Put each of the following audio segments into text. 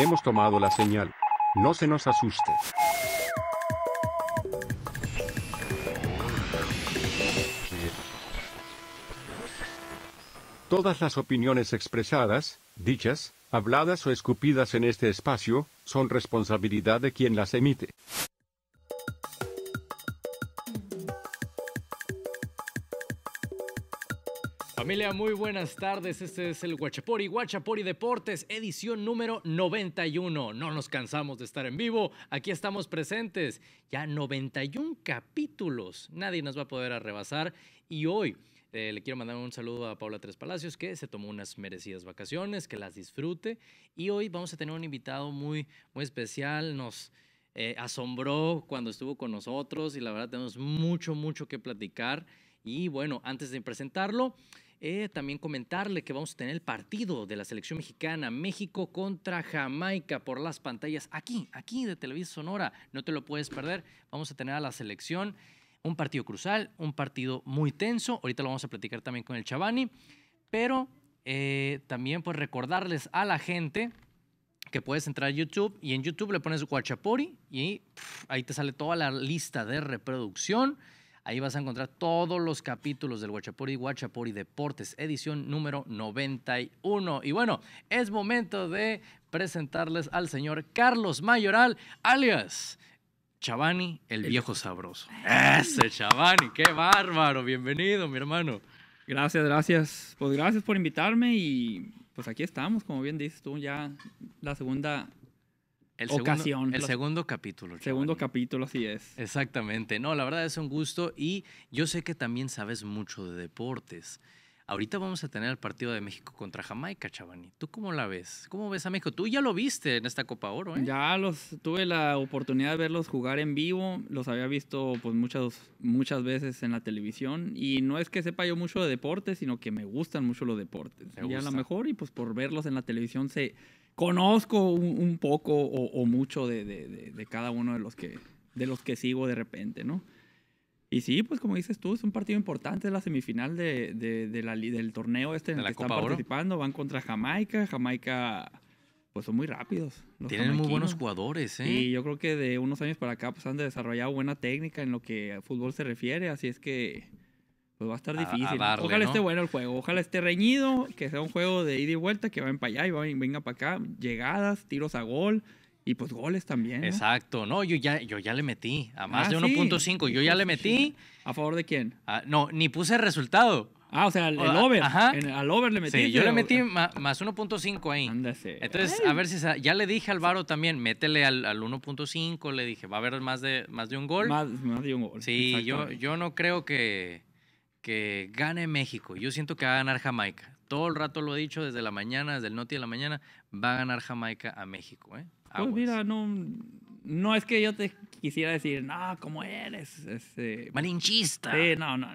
Hemos tomado la señal. No se nos asuste. Todas las opiniones expresadas, dichas, habladas o escupidas en este espacio, son responsabilidad de quien las emite. Familia, muy buenas tardes. Este es el Guachapori, Guachapori Deportes, edición número 91. No nos cansamos de estar en vivo, aquí estamos presentes. Ya 91 capítulos, nadie nos va a poder arrebasar. Y hoy eh, le quiero mandar un saludo a Paula Tres Palacios, que se tomó unas merecidas vacaciones, que las disfrute. Y hoy vamos a tener un invitado muy, muy especial. Nos. Eh, asombró cuando estuvo con nosotros y la verdad tenemos mucho, mucho que platicar. Y bueno, antes de presentarlo, eh, también comentarle que vamos a tener el partido de la selección mexicana México contra Jamaica por las pantallas aquí, aquí de Televisa Sonora. No te lo puedes perder. Vamos a tener a la selección un partido crucial, un partido muy tenso. Ahorita lo vamos a platicar también con el Chavani. Pero eh, también pues recordarles a la gente que puedes entrar a YouTube y en YouTube le pones Guachapori y ahí te sale toda la lista de reproducción. Ahí vas a encontrar todos los capítulos del Guachapori Guachapori Deportes, edición número 91. Y bueno, es momento de presentarles al señor Carlos Mayoral, alias Chavani, el, viejo sabroso. Ese Chavani, qué bárbaro. Bienvenido, mi hermano. Gracias, gracias. Pues gracias por invitarme y pues aquí estamos, como bien dices tú, ya la segunda el ocasión. Segundo, el segundo capítulo. Segundo capítulo, así es. Exactamente. No, la verdad es un gusto y yo sé que también sabes mucho de deportes. Ahorita vamos a tener el partido de México contra Jamaica, Chavani. ¿Tú cómo la ves? ¿Cómo ves a México? Tú ya lo viste en esta Copa Oro, ¿eh? Ya los tuve la oportunidad de verlos jugar en vivo. Los había visto pues muchas muchas veces en la televisión y no es que sepa yo mucho de deportes, sino que me gustan mucho los deportes. Y a lo mejor y pues por verlos en la televisión se conozco un, poco o, mucho de, cada uno de los, que, de los que sigo de repente, ¿no? Y sí, pues como dices tú, es un partido importante, es la semifinal de, la, del torneo este en el que están participando. Van contra Jamaica. Jamaica, pues son muy rápidos. Tienen muy buenos jugadores, ¿eh? Y yo creo que de unos años para acá, pues han desarrollado buena técnica en lo que al fútbol se refiere. Así es que pues va a estar difícil. ojalá esté bueno el juego, ojalá esté reñido, que sea un juego de ida y vuelta, que va en para allá y venga para acá, llegadas, tiros a gol. Y pues goles también. Exacto. No, yo ya, yo ya le metí. A más ah, de 1.5. Yo ya pues, le pues, metí. ¿A favor de quién? Ah, no, ni puse resultado. Ah, o sea, el, ah, over. al over le metí. Sí, yo le metí eh. más, 1.5 ahí. Ándase. Entonces, a ver si ya le dije al Varo también, métele al, 1.5, le dije, va a haber más de, más de un gol. Más, de un gol. Sí, yo, yo no creo que, que gane México. Yo siento que va a ganar Jamaica. Todo el rato lo he dicho desde la mañana, desde el noti de la mañana, va a ganar Jamaica a México. ¿eh? Pues mira, no, no es que yo te quisiera decir, no, ¿cómo eres? Este, Malinchista. Sí, no, no,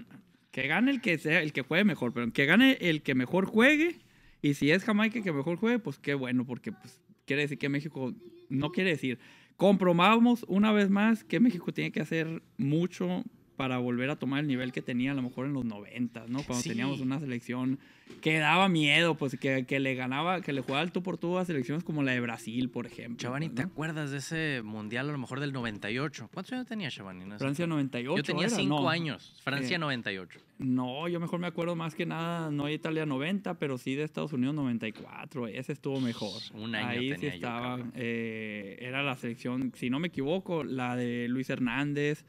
Que gane el que, sea, el que juegue mejor, pero que gane el que mejor juegue. Y si es Jamaica el que mejor juegue, pues qué bueno, porque pues, quiere decir que México, no quiere decir, comprobamos una vez más que México tiene que hacer mucho para volver a tomar el nivel que tenía a lo mejor en los 90, ¿no? Cuando teníamos una selección que daba miedo, pues que, que le ganaba, que le jugaba el por todas a selecciones como la de Brasil, por ejemplo. Chavani, ¿te acuerdas de ese mundial a lo mejor del 98? ¿Cuántos años tenía Chavani? Francia 98. Yo tenía 5 años, Francia 98. Eh, no, yo mejor me acuerdo más que nada, no de Italia 90, pero sí de Estados Unidos 94, ese estuvo mejor. Un año Ahí tenía sí estaba, eh, era la selección, si no me equivoco, la de Luis Hernández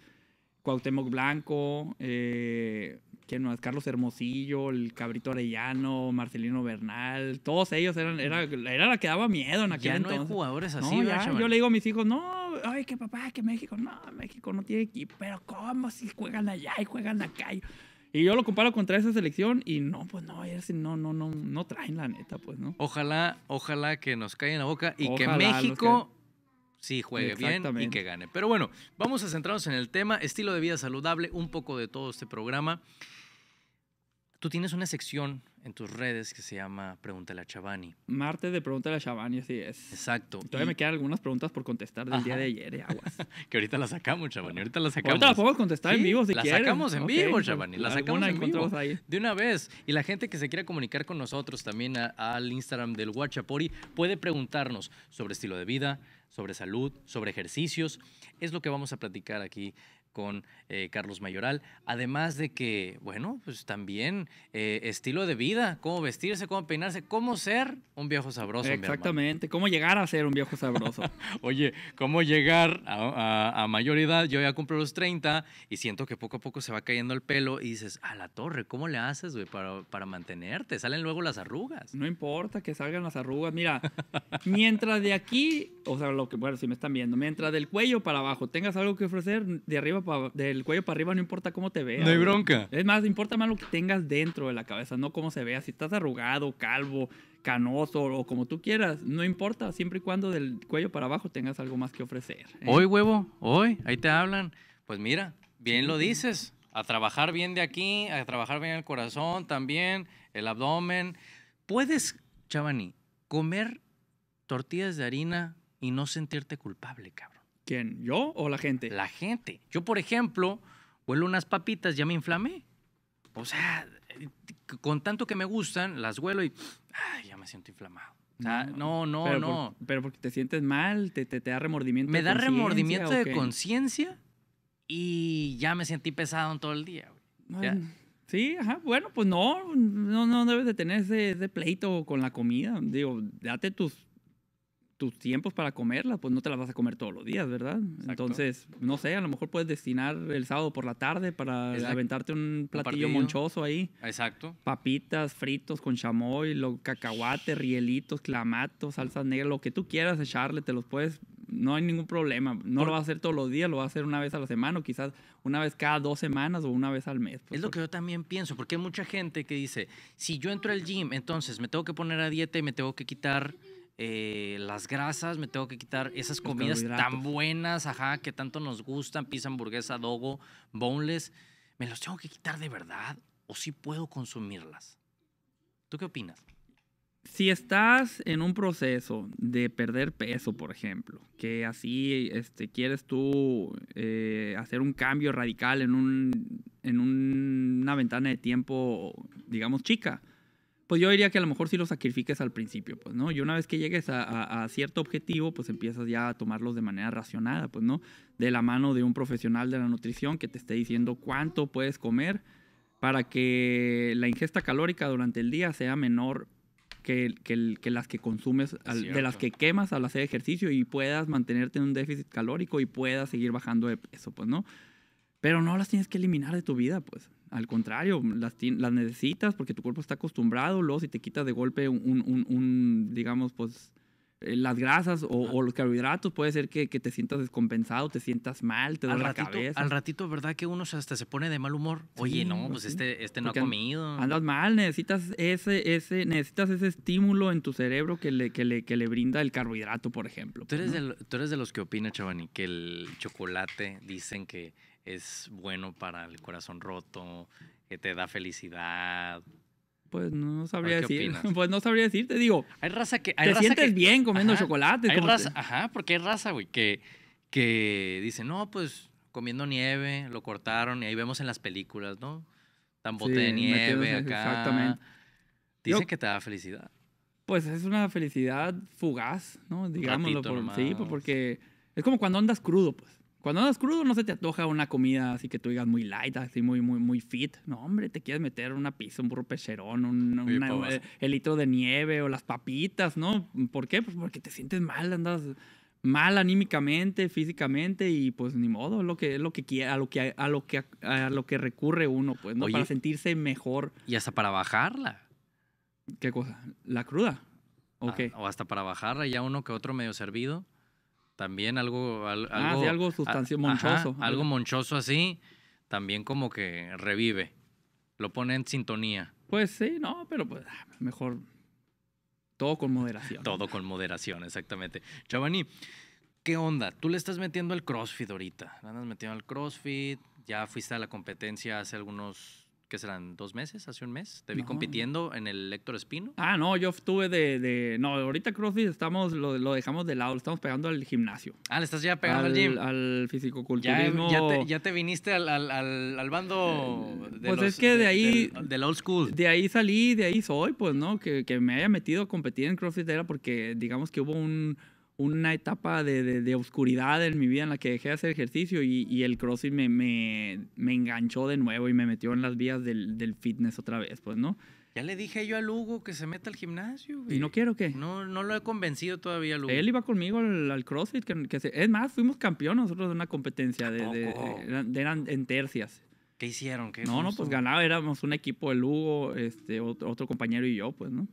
Cuauhtémoc Blanco, eh, ¿quién Carlos Hermosillo, el Cabrito Arellano, Marcelino Bernal, todos ellos eran, era, la que daba miedo en aquel entonces. jugadores así, Yo le digo a mis hijos, no, ay, que papá, que México, no, México no tiene equipo, pero ¿cómo si juegan allá y juegan acá? Y yo lo comparo contra esa selección y no, pues no, no, no, no, traen la neta, pues, ¿no? Ojalá, ojalá que nos caigan la boca y que México Sí, juegue bien y que gane. Pero bueno, vamos a centrarnos en el tema, estilo de vida saludable, un poco de todo este programa. Tú tienes una sección en tus redes que se llama Pregúntale a Chavani. Martes de Pregúntale a Chavani, así es. Exacto. Todavía me quedan algunas preguntas por contestar del día de ayer, ¿eh? aguas. que ahorita las sacamos, Chavani, ahorita las sacamos. Ahorita las podemos contestar en vivo si pues, Sacamos en vivo, las sacamos en vivo, las sacamos vivo. De una vez. Y la gente que se quiera comunicar con nosotros también al Instagram del Guachapori puede preguntarnos sobre estilo de vida, sobre salud, sobre ejercicios. Es lo que vamos a platicar aquí con eh, Carlos Mayoral. Además de que, bueno, pues también eh, estilo de vida, cómo vestirse, cómo peinarse, cómo ser un viejo sabroso. Exactamente, cómo llegar a ser un viejo sabroso. Oye, cómo llegar a, a, mayor edad, yo ya cumplo los 30 y siento que poco a poco se va cayendo el pelo y dices, a la torre, ¿cómo le haces, güey, para, mantenerte? Salen luego las arrugas. No importa que salgan las arrugas, mira, mientras de aquí, o sea, lo que, bueno, si me están viendo, mientras del cuello para abajo tengas algo que ofrecer, de arriba del cuello para arriba no importa cómo te veas. No hay bronca. Es más, importa más lo que tengas dentro de la cabeza, no cómo se vea. Si estás arrugado, calvo, canoso o como tú quieras, no importa, siempre y cuando del cuello para abajo tengas algo más que ofrecer. ¿eh? Hoy, huevo, hoy, ahí te hablan. Pues mira, bien lo dices. A trabajar bien de aquí, a trabajar bien el corazón también, el abdomen. Puedes, Chavani, comer tortillas de harina y no sentirte culpable, cabrón. ¿Quién? ¿Yo o la gente? La gente. Yo, por ejemplo, huelo unas papitas, ya me inflamé. O sea, eh, con tanto que me gustan, las huelo y ya me siento inflamado. O sea, mm. no, no, no. Pero, porque te sientes mal, te, te, da remordimiento. Me da remordimiento de conciencia y ya me sentí pesado en todo el día. sí, ajá. Bueno, pues no, no, no debes de tener ese, ese pleito con la comida. Digo, date tus tus tiempos para comerla, pues no te las vas a comer todos los días, ¿verdad? Entonces, no sé, a lo mejor puedes destinar el sábado por la tarde para aventarte un platillo monchoso ahí. Exacto. Papitas, fritos con chamoy, lo, cacahuate, rielitos, clamatos, salsas negras, lo que tú quieras echarle, te los puedes, no hay ningún problema. No lo vas a hacer todos los días, lo vas a hacer una vez a la semana o quizás una vez cada dos semanas o una vez al mes. Pues, es lo que yo también pienso, porque hay mucha gente que dice, si yo entro al gym, entonces me tengo que poner a dieta y me tengo que quitar eh, las grasas, me tengo que quitar esas comidas tan buenas, ajá, que tanto nos gustan, pizza, hamburguesa, dogo, boneless, me los tengo que quitar de verdad o si puedo consumirlas. ¿Tú qué opinas? Si estás en un proceso de perder peso, por ejemplo, que así este, quieres tú eh, hacer un cambio radical en, una ventana de tiempo, digamos, chica, pues yo diría que a lo mejor sí lo sacrifiques al principio, pues, ¿no? Y una vez que llegues a, cierto objetivo, pues empiezas ya a tomarlos de manera racionada, pues, ¿no? De la mano de un profesional de la nutrición que te esté diciendo cuánto puedes comer para que la ingesta calórica durante el día sea menor que, las que consumes, de las que quemas al hacer ejercicio y puedas mantenerte en un déficit calórico y puedas seguir bajando de peso, pues, ¿no? Pero no las tienes que eliminar de tu vida, pues. Al contrario, las, las necesitas porque tu cuerpo está acostumbrado. Luego, si te quitas de golpe un, digamos, pues, eh, las grasas o, los carbohidratos, puede ser que, te sientas descompensado, te sientas mal, te da la cabeza. Al ratito, ¿verdad? Que uno hasta se pone de mal humor. Oye, no, pues este, este no ha comido. Andas mal, necesitas ese, ese, necesitas ese estímulo en tu cerebro que le, que le, que le brinda el carbohidrato, por ejemplo. ¿Tú eres, pues, de, tú eres de los que opina, Chavani, que el chocolate dicen que es bueno para el corazón roto, que te da felicidad. Pues no sabría decir. Pues no sabría decir, te digo. Hay raza que. te sientes bien comiendo chocolate. Hay raza, Ajá, porque hay raza, güey, que, que dice, no, pues comiendo nieve, lo cortaron y ahí vemos en las películas, ¿no? Tambote de nieve acá. Exactamente. Dicen que te da felicidad. Pues es una felicidad fugaz, ¿no? Digámoslo. Por, sí, pues porque es como cuando andas crudo, pues. Cuando andas crudo no se te antoja una comida así que tú digas muy light, así muy, muy, muy fit. No, hombre, te quieres meter una pizza, un burro pecherón, un, eh, litro de nieve o las papitas, ¿no? ¿Por qué? Pues porque te sientes mal, andas mal anímicamente, físicamente y pues ni modo, lo que lo que a lo que a lo que a lo que recurre uno, pues, ¿no? para sentirse mejor. Y hasta para bajarla. ¿Qué cosa? La cruda. ¿O, ah, o hasta para bajarla ya uno que otro medio servido. También algo... algo, ah, sí, algo monchoso. algo monchoso así, también como que revive. Lo pone en sintonía. Pues sí, no, pero pues ah, mejor todo con moderación. Todo con moderación, exactamente. Chavani, ¿qué onda? Tú le estás metiendo al CrossFit ahorita. Andas metiendo al CrossFit, ya fuiste a la competencia hace algunos ¿Qué serán dos meses, hace un mes. Te vi compitiendo en el Héctor Espino. Ah, no, yo estuve de, de. no, ahorita CrossFit estamos, lo, lo, dejamos de lado, lo estamos pegando al gimnasio. Ah, le estás ya pegando al, gym. Al fisicoculturismo. Ya, ya, te, viniste al, al, al bando. De pues es que de, ahí. Del, old school. De ahí salí, de ahí soy, pues, ¿no? Que, que me haya metido a competir en CrossFit era porque, digamos que hubo un una etapa de, de, oscuridad en mi vida en la que dejé de hacer ejercicio y, y el CrossFit me, me, me, enganchó de nuevo y me metió en las vías del, del, fitness otra vez, pues, ¿no? Ya le dije yo a Lugo que se meta al gimnasio. ¿Y no quiero que No, no lo he convencido todavía, Lugo. Él iba conmigo al, CrossFit. Que, es más, fuimos campeón nosotros de una competencia. De, eran en tercias. ¿Qué hicieron? ¿Qué no, no, pues ganaba. Éramos un equipo, de Lugo, este, otro compañero y yo, pues, ¿no?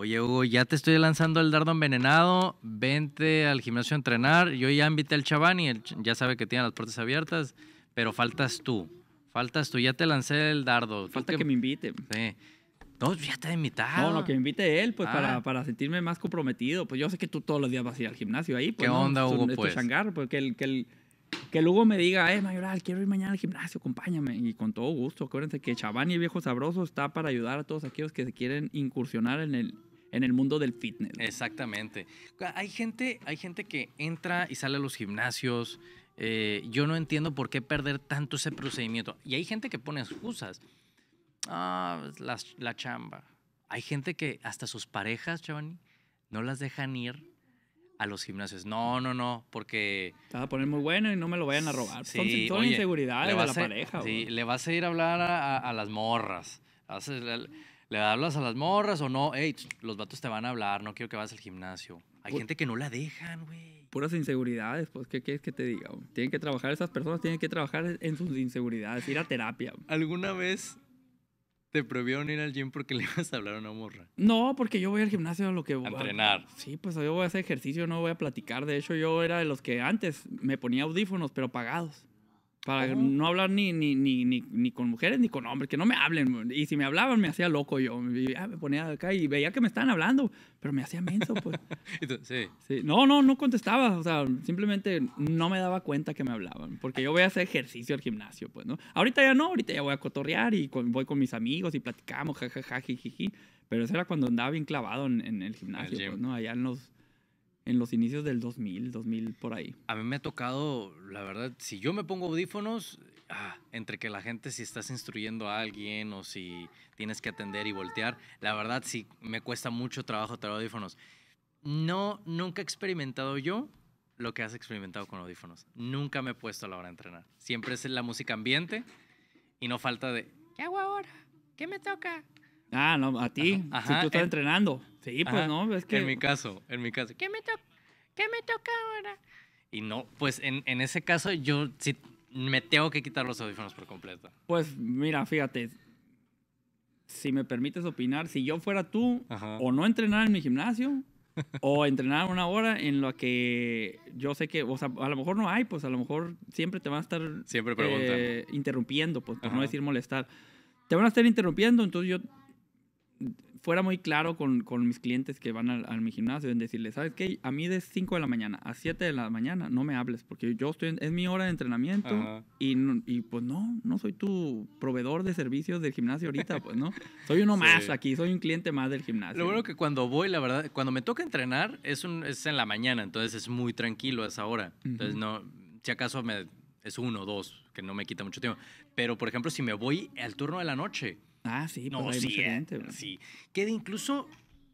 Oye, Hugo, ya te estoy lanzando el dardo envenenado. Vente al gimnasio a entrenar. Yo ya invité al chaván y ya sabe que tiene las puertas abiertas, pero faltas tú. Faltas tú, ya te lancé el dardo. Falta que... me invite. Sí. No, ya te he invitado. No, no, que me invite él, pues, ah. para, sentirme más comprometido. Pues yo sé que tú todos los días vas a ir al gimnasio ahí. Pues, ¿Qué onda, Hugo, pues? pues? que el, que el, que Hugo me diga, eh, Mayoral, quiero ir mañana al gimnasio, acompáñame. Y con todo gusto, acuérdense que Chabani el viejo sabroso, está para ayudar a todos aquellos que se quieren incursionar en el en el mundo del fitness. Exactamente. Hay gente, hay gente que entra y sale a los gimnasios. Eh, yo no entiendo por qué perder tanto ese procedimiento. Y hay gente que pone excusas. Ah, la, la chamba. Hay gente que hasta sus parejas, Chavani, no las dejan ir a los gimnasios. No, no, no, porque... Te a poner muy bueno y no me lo vayan a robar. Sí, Son inseguridad de la pareja. Sí, le vas a ir a hablar a, a las morras. ¿Le hablas a las morras o no? Ey, los vatos te van a hablar, no quiero que vayas al gimnasio. Hay gente que no la dejan, güey. Puras inseguridades, pues, ¿qué quieres que te diga? Tienen que trabajar, esas personas tienen que trabajar e-, en sus inseguridades, ir a terapia. ¿Alguna vez te prohibieron ir al gym porque le ibas a hablar a una morra. No, porque yo voy al gimnasio a lo que... voy A entrenar. Sí, pues yo voy a hacer ejercicio, no voy a platicar. De hecho, yo era de los que antes me ponía audífonos, pero pagados. Para no hablar ni, ni, ni, ni, con mujeres ni con hombres, que no me hablen. Y si me hablaban, me hacía loco yo. me ah, ponía acá y veía que me estaban hablando, pero me hacía menso, pues. sí. No, no, no contestaba. O sea, simplemente no me daba cuenta que me hablaban. Porque yo voy a hacer ejercicio al gimnasio, pues, ¿no? Ahorita ya no, ahorita ya voy a cotorrear y voy con mis amigos y platicamos, jajaja, Pero eso era cuando andaba bien clavado en, el gimnasio, pues, ¿no? Allá en los en los inicios del 2000, 2000 por ahí. A mí me ha tocado, la verdad, si yo me pongo audífonos, ah, entre que la gente si estás instruyendo a alguien o si tienes que atender y voltear, la verdad sí me cuesta mucho trabajo traer audífonos. No, nunca he experimentado yo lo que has experimentado con audífonos. Nunca me he puesto a la hora de entrenar. Siempre es la música ambiente y no falta de, ¿qué hago ahora? ¿Qué me toca? Ah, no, a ti. si tú estás entrenando. Sí, pues no, es que... En mi caso, en mi caso. ¿Qué me, me toca ahora? Y no, pues en, en, ese caso yo sí me tengo que quitar los audífonos por completo. Pues mira, fíjate, si me permites opinar, si yo fuera tú, o no entrenar en mi gimnasio, o entrenar una hora en la que yo sé que, o sea, a lo mejor no hay, pues a lo mejor siempre te van a estar siempre eh, interrumpiendo, pues por no decir molestar. Te van a estar interrumpiendo, entonces yo fuera muy claro con, con mis clientes que van al mi gimnasio en decirles, ¿sabes qué? A mí de 5 de la mañana a 7 de la mañana no me hables porque yo estoy es mi hora de entrenamiento y, y pues no, no soy tu proveedor de servicios del gimnasio ahorita, pues no. Soy uno más aquí, soy un cliente más del gimnasio. Lo bueno que cuando voy, la verdad, cuando me toca entrenar es, un, es en la mañana, entonces es muy tranquilo a esa hora. Entonces no, si acaso me, es uno o dos, que no me quita mucho tiempo. Pero por ejemplo, si me voy al turno de la noche, Ah, sí, pues, no, sí, eh, gente, sí. incluso,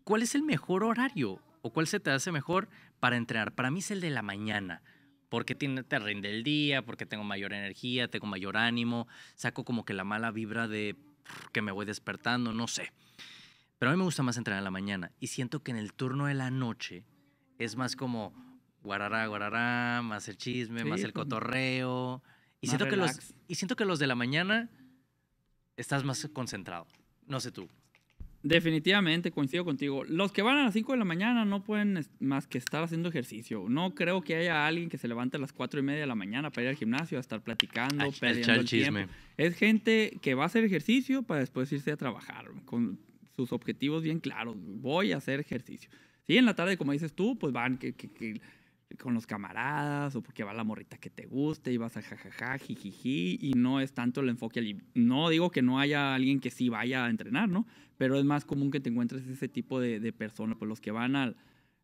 ¿cuál es el mejor horario? ¿O cuál se te hace mejor para entrenar? Para mí es el de la mañana porque tiene, te rinde el día, porque tengo mayor energía, tengo mayor ánimo, saco como que la mala vibra de que me voy despertando, no sé. Pero a mí me gusta más entrenar en la mañana y siento que en el turno de la noche es más como guarará, guarará, más el chisme, más el pues, cotorreo. Y, siento que los, y siento que los de la mañana estás más concentrado. No sé tú. Definitivamente, coincido contigo. Los que van a las 5 de la mañana no pueden más que estar haciendo ejercicio. No creo que haya alguien que se levante a las 4 y media de la mañana para ir al gimnasio, a estar platicando, perdiendo Tiempo. Es gente que va a hacer ejercicio para después irse a trabajar, con sus objetivos bien claros. Voy a hacer ejercicio. Sí, en la tarde, como dices tú, pues van que, que, que con los camaradas o porque va la morrita que te guste y vas a jajaja, jijiji, y no es tanto el enfoque al No digo que no haya alguien que sí vaya a entrenar, ¿no? Pero es más común que te encuentres ese tipo de, personas, pues los que van al,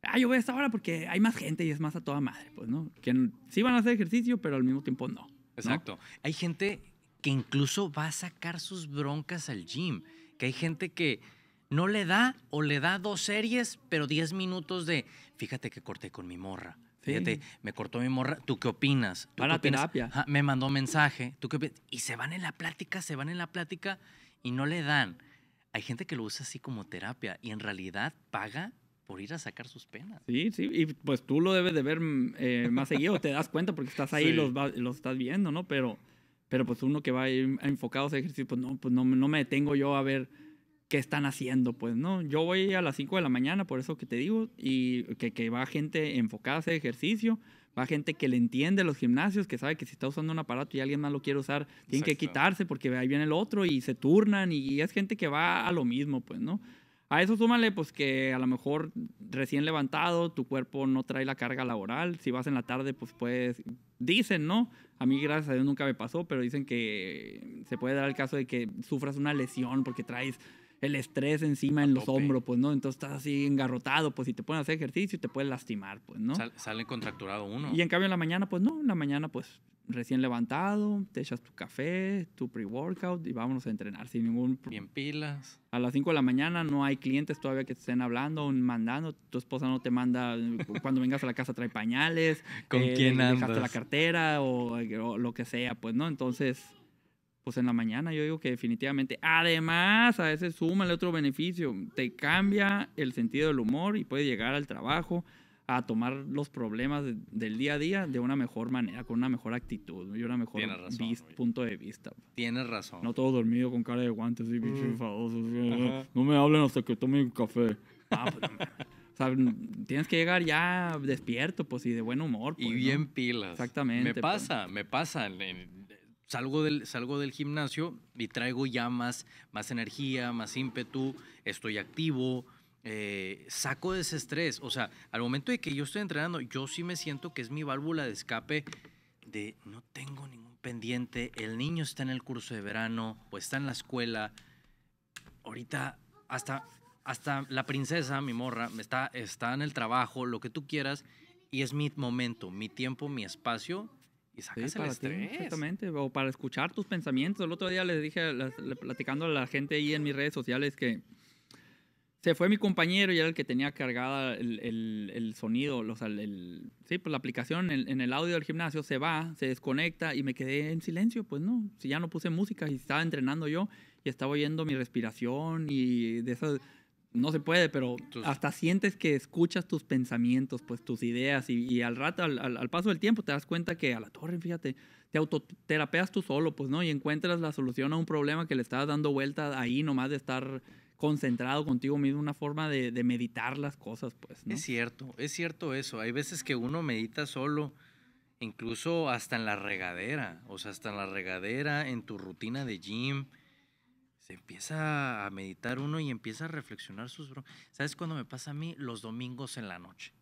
ah, yo voy a esta hora porque hay más gente y es más a toda madre, pues, ¿no? Que sí van a hacer ejercicio, pero al mismo tiempo no. Exacto. Hay gente que incluso va a sacar sus broncas al gym, que hay gente que no le da o le da dos series, pero diez minutos de, fíjate que corté con mi morra. Fíjate, me cortó mi morra, ¿tú qué opinas? ¿Tú terapia. me mandó mensaje, ¿tú qué Y se van en la plática, se van en la plática y no le dan. Hay gente que lo usa así como terapia y en realidad paga por ir a sacar sus penas. Sí, sí, y pues tú lo debes de ver mm, eh, más seguido, te das cuenta porque estás ahí y los, estás viendo, ¿no? Pero, pero pues uno que va enfocado a ese ejercicio, pues no, pues no, no me detengo yo a ver qué están haciendo, pues, ¿no? Yo voy a las 5 de la mañana, por eso que te digo, y que, va gente enfocada a ejercicio, va gente que le entiende los gimnasios, que sabe que si está usando un aparato y alguien más lo quiere usar, tiene que quitarse porque ahí viene el otro y se turnan y es gente que va a lo mismo, pues, ¿no? A eso súmale, pues, que a lo mejor recién levantado, tu cuerpo no trae la carga laboral, si vas en la tarde, pues, puedes, dicen, ¿no? A mí, gracias a Dios, nunca me pasó, pero dicen que se puede dar el caso de que sufras una lesión porque traes el estrés encima en los hombros, pues, ¿no? Entonces estás así engarrotado, pues, si te pones a hacer ejercicio y te puedes lastimar, pues, ¿no? sale contracturado uno. Y en cambio en la mañana, pues, no, en la mañana, pues, recién levantado, te echas tu café, tu pre-workout y vámonos a entrenar sin ningún Bien pilas. A las 5 de la mañana no hay clientes todavía que te estén hablando, mandando, tu esposa no te manda, cuando vengas a la casa trae pañales. ¿Con eh, quién andas? la cartera o lo que sea, pues, ¿no? Entonces pues en la mañana yo digo que definitivamente. Además, a veces el otro beneficio. Te cambia el sentido del humor y puedes llegar al trabajo a tomar los problemas del día a día de una mejor manera, con una mejor actitud y una mejor punto de vista. Tienes razón. No todo dormido con cara de guantes y bicho enfadoso. no me hablen hasta que tome un café. Ah, pues, tienes que llegar ya despierto, pues, y de buen humor. y pues, bien pilas. Exactamente. Me pues. pasa, me pasa salgo del, salgo del gimnasio y traigo ya más, energía, más ímpetu, estoy activo, eh, saco de ese estrés. O sea, al momento de que yo estoy entrenando, yo sí me siento que es mi válvula de escape de no tengo ningún pendiente, el niño está en el curso de verano o está en la escuela. Ahorita hasta, hasta la princesa, mi morra, está, está en el trabajo, lo que tú quieras, y es mi momento, mi tiempo, mi espacio y sacas el estrés. exactamente, o para escuchar tus pensamientos. El otro día les dije, platicando a la gente ahí en mis redes sociales, que se fue mi compañero y era el que tenía cargada el, el, sonido, o el, sí, pues la aplicación en, en, el audio del gimnasio se va, se desconecta y me quedé en silencio. Pues no, si ya no puse música y estaba entrenando yo y estaba oyendo mi respiración y de esas no se puede, pero hasta sientes que escuchas tus pensamientos, pues tus ideas, y, al rato, al, paso del tiempo, te das cuenta que a la torre, fíjate, te autoterapeas tú solo, pues, ¿no? Y encuentras la solución a un problema que le estás dando vuelta ahí, nomás de estar concentrado contigo mismo, una forma de, meditar las cosas, pues. Es cierto, es cierto eso. Hay veces que uno medita solo, incluso hasta en la regadera, o sea, hasta en la regadera, en tu rutina de gym este, empieza a meditar uno y empieza a reflexionar sus broncas. ¿Sabes cuándo me pasa a mí? Los domingos en la noche.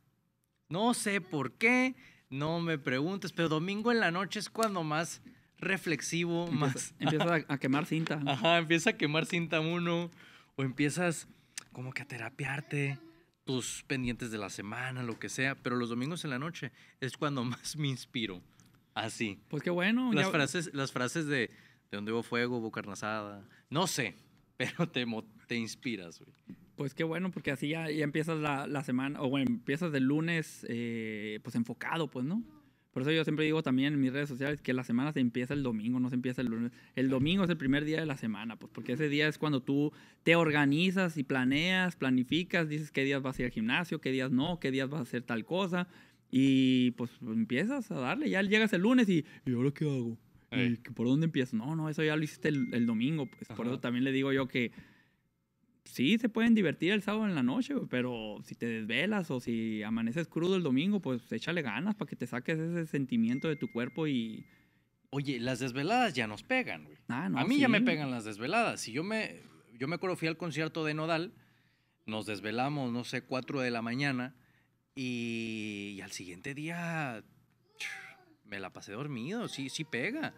No sé por qué, no me preguntes, pero domingo en la noche es cuando más reflexivo, más... Empieza a, quemar cinta. Ajá, empieza a quemar cinta uno o empiezas como que a terapiarte tus pendientes de la semana, lo que sea, pero los domingos en la noche es cuando más me inspiro. Así. Pues qué bueno. Las, frases, las frases de de donde hubo fuego hubo carnazada, No sé, pero te, te inspiras, Pues qué bueno, porque así ya, empiezas la, semana, o bueno, empiezas el lunes eh, pues enfocado, pues, ¿no? Por eso yo siempre digo también en mis redes sociales que la semana se empieza el domingo, no se empieza el lunes. El domingo es el primer día de la semana, pues porque ese día es cuando tú te organizas y planeas, planificas, dices qué días vas a ir al gimnasio, qué días no, qué días vas a hacer tal cosa. Y pues empiezas a darle, ya llegas el lunes y ¿y ahora qué hago? por dónde empiezo? No, no, eso ya lo hiciste el, domingo, pues, por eso también le digo yo que sí se pueden divertir el sábado en la noche, pero si te desvelas o si amaneces crudo el domingo, pues échale ganas para que te saques ese sentimiento de tu cuerpo y... Oye, las desveladas ya nos pegan, güey. Ah, a mí ya me pegan las desveladas. Si yo me, yo me acuerdo, fui al concierto de Nodal, nos desvelamos, no sé, 4 de la mañana, y, y al siguiente día me la pasé dormido, sí, sí pega.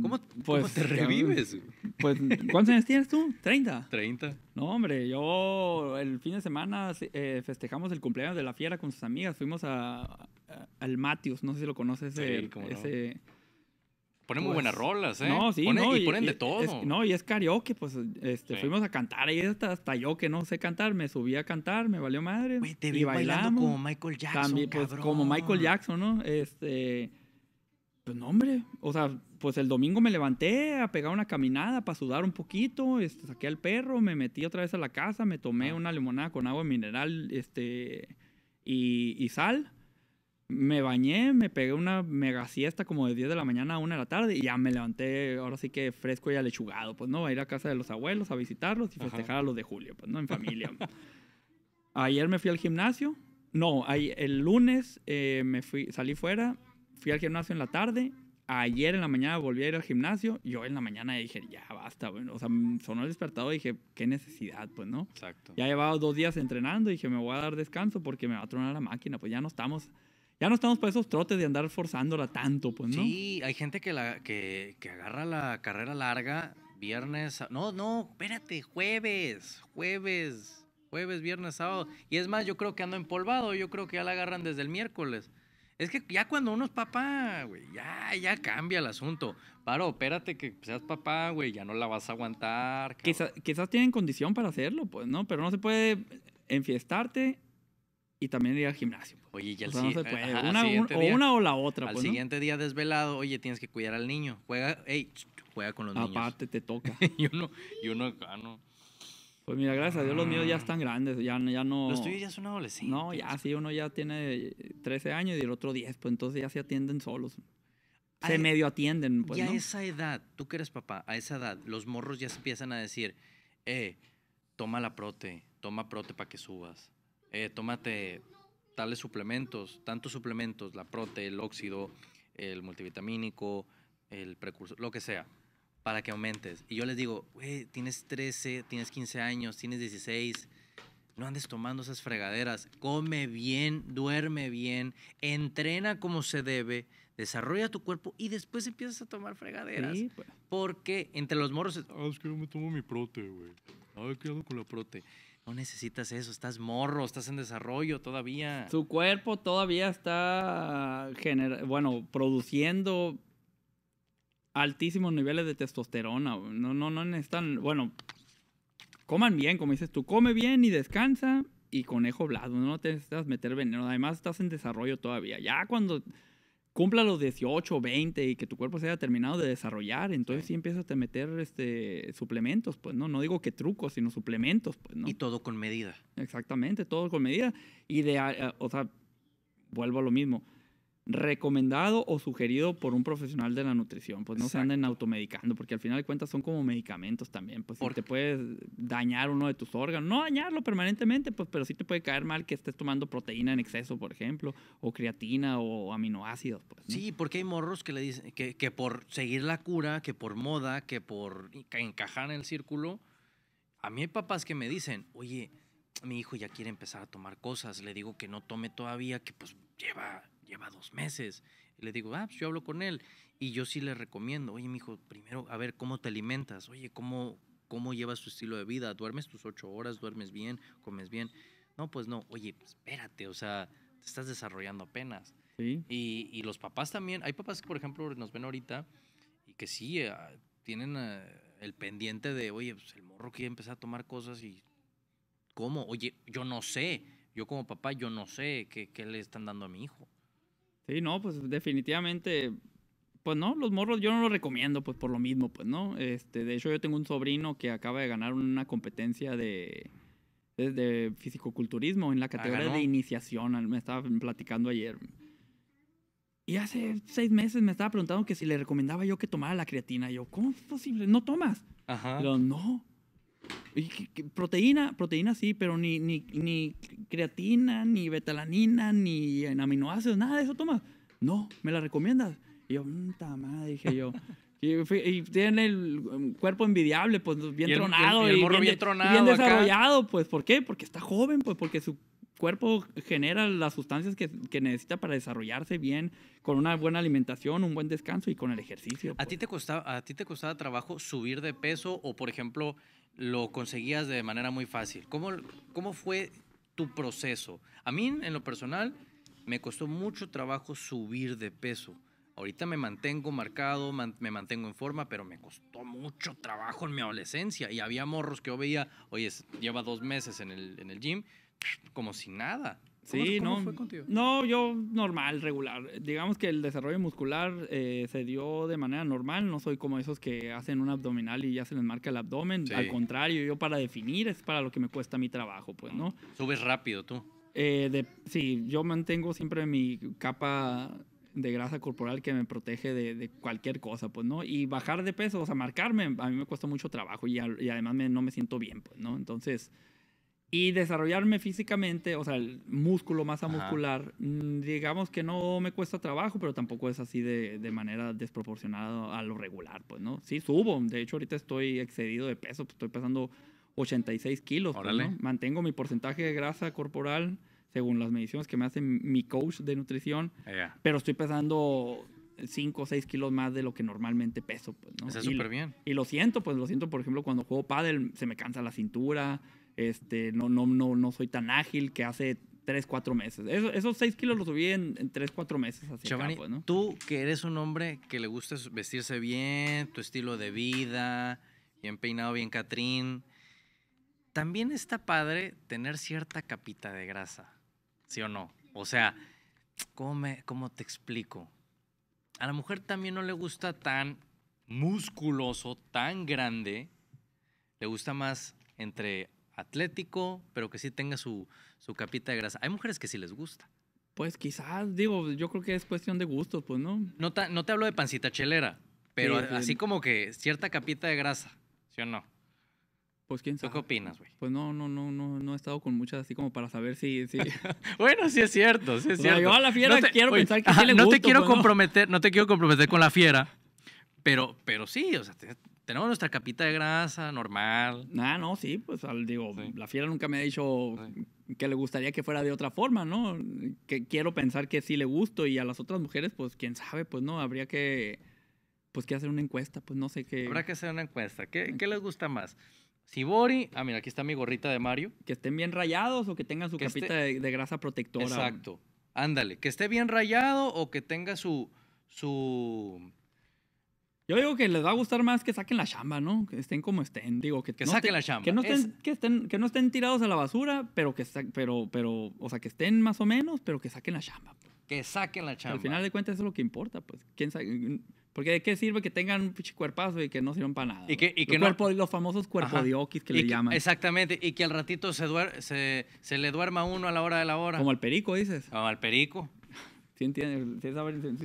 ¿Cómo, pues, te revives? Pues, ¿cuántos años tienes tú? ¿30? 30. No, hombre, yo el fin de semana eh, festejamos el cumpleaños de la fiera con sus amigas. Fuimos a, al Matius, no sé si lo conoces. Eh, ese, Ponen muy pues, buenas rolas, ¿eh? No, sí, y, ponen de todo. no, y es karaoke, pues este, fuimos a cantar ahí hasta, hasta, yo que no sé cantar, me subí a cantar, me valió madre. y bailando como Michael Jackson. También, pues, como Michael Jackson, ¿no? Este pues no, hombre. O sea, pues el domingo me levanté a pegar una caminada para sudar un poquito, este, saqué al perro, me metí otra vez a la casa, me tomé ah. una limonada con agua mineral este, y, sal. Me bañé, me pegué una mega siesta como de 10 de la mañana a 1 de la tarde y ya me levanté, ahora sí que fresco y alechugado, pues no, a ir a casa de los abuelos a visitarlos y festejar a los de julio, pues no, en familia. Ayer me fui al gimnasio, no, el lunes eh, me fui, salí fuera fui al gimnasio en la tarde, ayer en la mañana volví a ir al gimnasio yo en la mañana dije, ya basta, bueno, o sea, mm, sonó el despertado y dije, qué necesidad, pues, ¿no? Exacto. Ya llevado dos días entrenando y dije, me voy a dar descanso porque me va a tronar la máquina, pues ya no estamos... Ya no estamos para esos trotes de andar forzándola tanto, pues, ¿no? Sí, hay gente que, la, que, que agarra la carrera larga viernes. No, no, espérate, jueves, jueves, jueves, viernes, sábado. Y es más, yo creo que ando empolvado, yo creo que ya la agarran desde el miércoles. Es que ya cuando uno es papá, güey, ya, ya cambia el asunto. Paro, espérate que seas papá, güey, ya no la vas a aguantar. quizás tienen condición para hacerlo, pues, ¿no? Pero no se puede enfiestarte y también ir al gimnasio. Pues. Oye, ya el una, o una o la otra. Al pues, siguiente día desvelado, oye, tienes que cuidar al niño. Juega, hey, juega con los niños. Aparte, te toca. y uno, y uno, ah, no. Pues mira, gracias a Dios los míos ya ah. están grandes, ya, ya no... Los tuyos ya son adolescentes. No, ya sí, uno ya tiene 13 años y el otro 10, pues entonces ya se atienden solos. Se e medio atienden, pues, Y a esa edad, tú que eres papá, a esa edad, los morros ya empiezan a decir, eh, toma la prote, toma prote para que subas, eh, tómate tales suplementos, tantos suplementos, la prote, el óxido, el multivitamínico, el precursor, lo que sea para que aumentes. Y yo les digo, güey, tienes 13, tienes 15 años, tienes 16, no andes tomando esas fregaderas, come bien, duerme bien, entrena como se debe, desarrolla tu cuerpo y después empiezas a tomar fregaderas. Sí, pues. Porque entre los morros... Ah, es que yo me tomo mi prote, güey. ver ¿qué hago con la prote? No necesitas eso, estás morro, estás en desarrollo todavía. tu cuerpo todavía está, bueno, produciendo altísimos niveles de testosterona. No, no, no están Bueno, coman bien, como dices tú, come bien y descansa. Y conejo blado, no te necesitas meter veneno. Además, estás en desarrollo todavía. Ya cuando cumpla los 18, 20 y que tu cuerpo se haya terminado de desarrollar, entonces sí empiezas a meter este, suplementos, pues no, no digo que trucos, sino suplementos, pues no. Y todo con medida. Exactamente, todo con medida. Y de, o sea, vuelvo a lo mismo recomendado o sugerido por un profesional de la nutrición. Pues no se anden automedicando, porque al final de cuentas son como medicamentos también. Pues te puedes dañar uno de tus órganos, no dañarlo permanentemente, pues pero sí te puede caer mal que estés tomando proteína en exceso, por ejemplo, o creatina o aminoácidos. Pues, sí, porque hay morros que le dicen que, que, por seguir la cura, que por moda, que por encajar en el círculo, a mí hay papás que me dicen, oye, mi hijo ya quiere empezar a tomar cosas, le digo que no tome todavía, que pues lleva lleva dos meses. le digo, ah, pues yo hablo con él. Y yo sí le recomiendo, oye, mi hijo, primero, a ver, ¿cómo te alimentas? Oye, ¿cómo, cómo llevas tu estilo de vida? ¿Duermes tus ocho horas? ¿Duermes bien? ¿Comes bien? No, pues no, oye, pues, espérate, o sea, te estás desarrollando apenas. Y, y, los papás también, hay papás que, por ejemplo, nos ven ahorita y que sí, eh, tienen eh, el pendiente de, oye, pues el morro quiere empezar a tomar cosas y, ¿cómo? Oye, yo no sé, yo como papá, yo no sé qué le están dando a mi hijo. Sí, no, pues definitivamente, pues no, los morros yo no los recomiendo, pues por lo mismo, pues no. Este, de hecho, yo tengo un sobrino que acaba de ganar una competencia de, de, fisicoculturismo en la ah, categoría de iniciación, me estaba platicando ayer. Y hace seis meses me estaba preguntando que si le recomendaba yo que tomara la creatina. Y yo, ¿cómo es posible? ¿No tomas? Ajá. Pero no. Proteína, proteína sí, pero ni, ni, ni creatina, ni betalanina, ni aminoácidos, nada de eso tomas. No, me la recomiendas. Y yo, puta mm, dije yo. Y, tiene el um, cuerpo envidiable, pues bien tronado. Y, el, bien, tronado bien, desarrollado, pues. ¿Por qué? Porque está joven, pues porque su cuerpo genera las sustancias que, necesita para desarrollarse bien, con una buena alimentación, un buen descanso y con el ejercicio. ¿A, pues. ti te costaba, ¿A ti te costaba trabajo subir de peso o, por ejemplo, lo conseguías de manera muy fácil. ¿Cómo, cómo fue tu proceso? A mí, en lo personal, me costó mucho trabajo subir de peso. Ahorita me mantengo marcado, me mantengo en forma, pero me costó mucho trabajo en mi adolescencia. Y había morros que yo veía, oye, lleva dos meses en el, en el gym, como si nada. Sí, no. fue contigo? No, yo normal, regular. Digamos que el desarrollo muscular eh, se dio de manera normal. No soy como esos que hacen un abdominal y ya se les marca el abdomen. Al contrario, yo para definir es para lo que me cuesta mi trabajo, pues, ¿no? Subes rápido tú. Eh, de, sí, yo mantengo siempre mi capa de grasa corporal que me protege de, cualquier cosa, pues, ¿no? Y bajar de peso, o sea, marcarme, a mí me cuesta mucho trabajo y, además no me siento bien, pues, ¿no? Entonces, y desarrollarme físicamente, o sea, el músculo, masa muscular, mm, digamos que no me cuesta trabajo, pero tampoco es así de, de, manera desproporcionada a lo regular, pues, ¿no? Sí, subo. De hecho, ahorita estoy excedido de peso, pues, estoy pesando 86 kilos. Pues, Mantengo mi porcentaje de grasa corporal según las mediciones que me hace mi coach de nutrición, pero estoy pesando 5 o 6 kilos más de lo que normalmente peso. Pues, ¿no? súper bien. Y lo siento, pues lo siento, por ejemplo, cuando juego pádel se me cansa la cintura, este, no, no, no, no soy tan ágil que hace 3, 4 meses. esos seis kilos los subí en, tres, 3, 4 meses. Hacia pues, tú que eres un hombre que le gusta vestirse bien, tu estilo de vida, bien peinado, bien Catrín, también está padre tener cierta capita de grasa, ¿sí o no? O sea, ¿cómo, me, cómo te explico? A la mujer también no le gusta tan musculoso, tan grande, le gusta más entre atlético, pero que sí tenga su, su capita de grasa. Hay mujeres que sí les gusta. Pues quizás, digo, yo creo que es cuestión de gusto, pues, ¿no? No te, hablo de pancita chelera, pero así como que cierta capita de grasa, ¿sí o no? Pues quién sabe. qué opinas, güey? Pues no, no, no, no, no he estado con muchas así como para saber si. bueno, sí es cierto, sí es cierto. yo a la fiera no te, quiero pensar que No te quiero pues, comprometer, no. te quiero comprometer con la fiera, pero, pero sí, o sea, tenemos nuestra capita de grasa normal. Ah, no, sí, pues al, digo, la fiera nunca me ha dicho que le gustaría que fuera de otra forma, ¿no? Que quiero pensar que sí le gusto y a las otras mujeres, pues quién sabe, pues no, habría que, pues que hacer una encuesta, pues no sé qué. Habrá que hacer una encuesta. ¿Qué, qué les gusta más? Si Bori, ah, mira, aquí está mi gorrita de Mario. Que estén bien rayados o que tengan su capita de, grasa protectora. Exacto. Ándale, que esté bien rayado o que tenga su, su yo digo que les va a gustar más que saquen la chamba, ¿no? Que estén como estén, digo, que, que saquen la chamba. Que no estén, que no estén tirados a la basura, pero que pero, pero, o sea, que estén más o menos, pero que saquen la chamba. Que saquen la chamba. Al final de cuentas eso es lo que importa, pues. ¿Quién sabe? Porque de qué sirve que tengan un cuerpazo y que no sirvan para nada. Y que, y que los, no... los famosos cuerpos de que le llaman. Exactamente, y que al ratito se, duer, se, se, le duerma uno a la hora de la hora. Como al perico, dices. Como al perico. ¿Sí,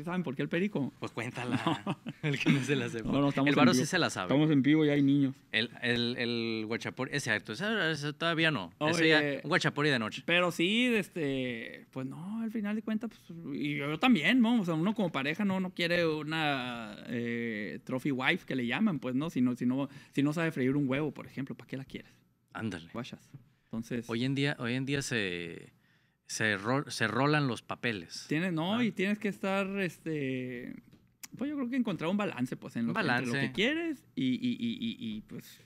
saben, por qué el perico? Pues cuéntala. El que no se la sepa. el varo sí se la sabe. Estamos en vivo y hay niños. El, el, el guachapori, exacto. Ese, todavía no. Eh, un guachapori de noche. Pero sí, este, pues no, al final de cuentas, pues, y yo también, ¿no? O sea, uno como pareja no, no quiere una eh, trophy wife que le llaman, pues, ¿no? Si no, si, no, si no sabe freír un huevo, por ejemplo, ¿para qué la quieres? Ándale. Guachas. Entonces. Hoy en día, hoy en día se se, rolan los papeles. no, ah. y tienes que estar, este, pues yo creo que encontrar un balance, pues, en lo, Que, quieres y, y, y, y pues...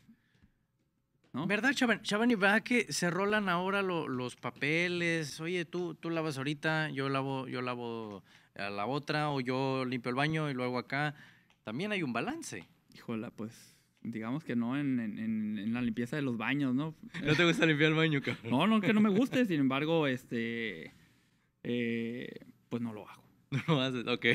¿No? ¿Verdad, Chaban? verdad que se rolan ahora los papeles. Oye, tú, tú lavas ahorita, yo lavo, yo lavo a la otra, o yo limpio el baño y luego acá. También hay un balance. Híjola, pues digamos que no en, en, en, la limpieza de los baños, ¿no? No te gusta limpiar el baño, cabrón. No, no, que no me guste, sin embargo, este, eh, pues no lo hago. No lo haces, ok.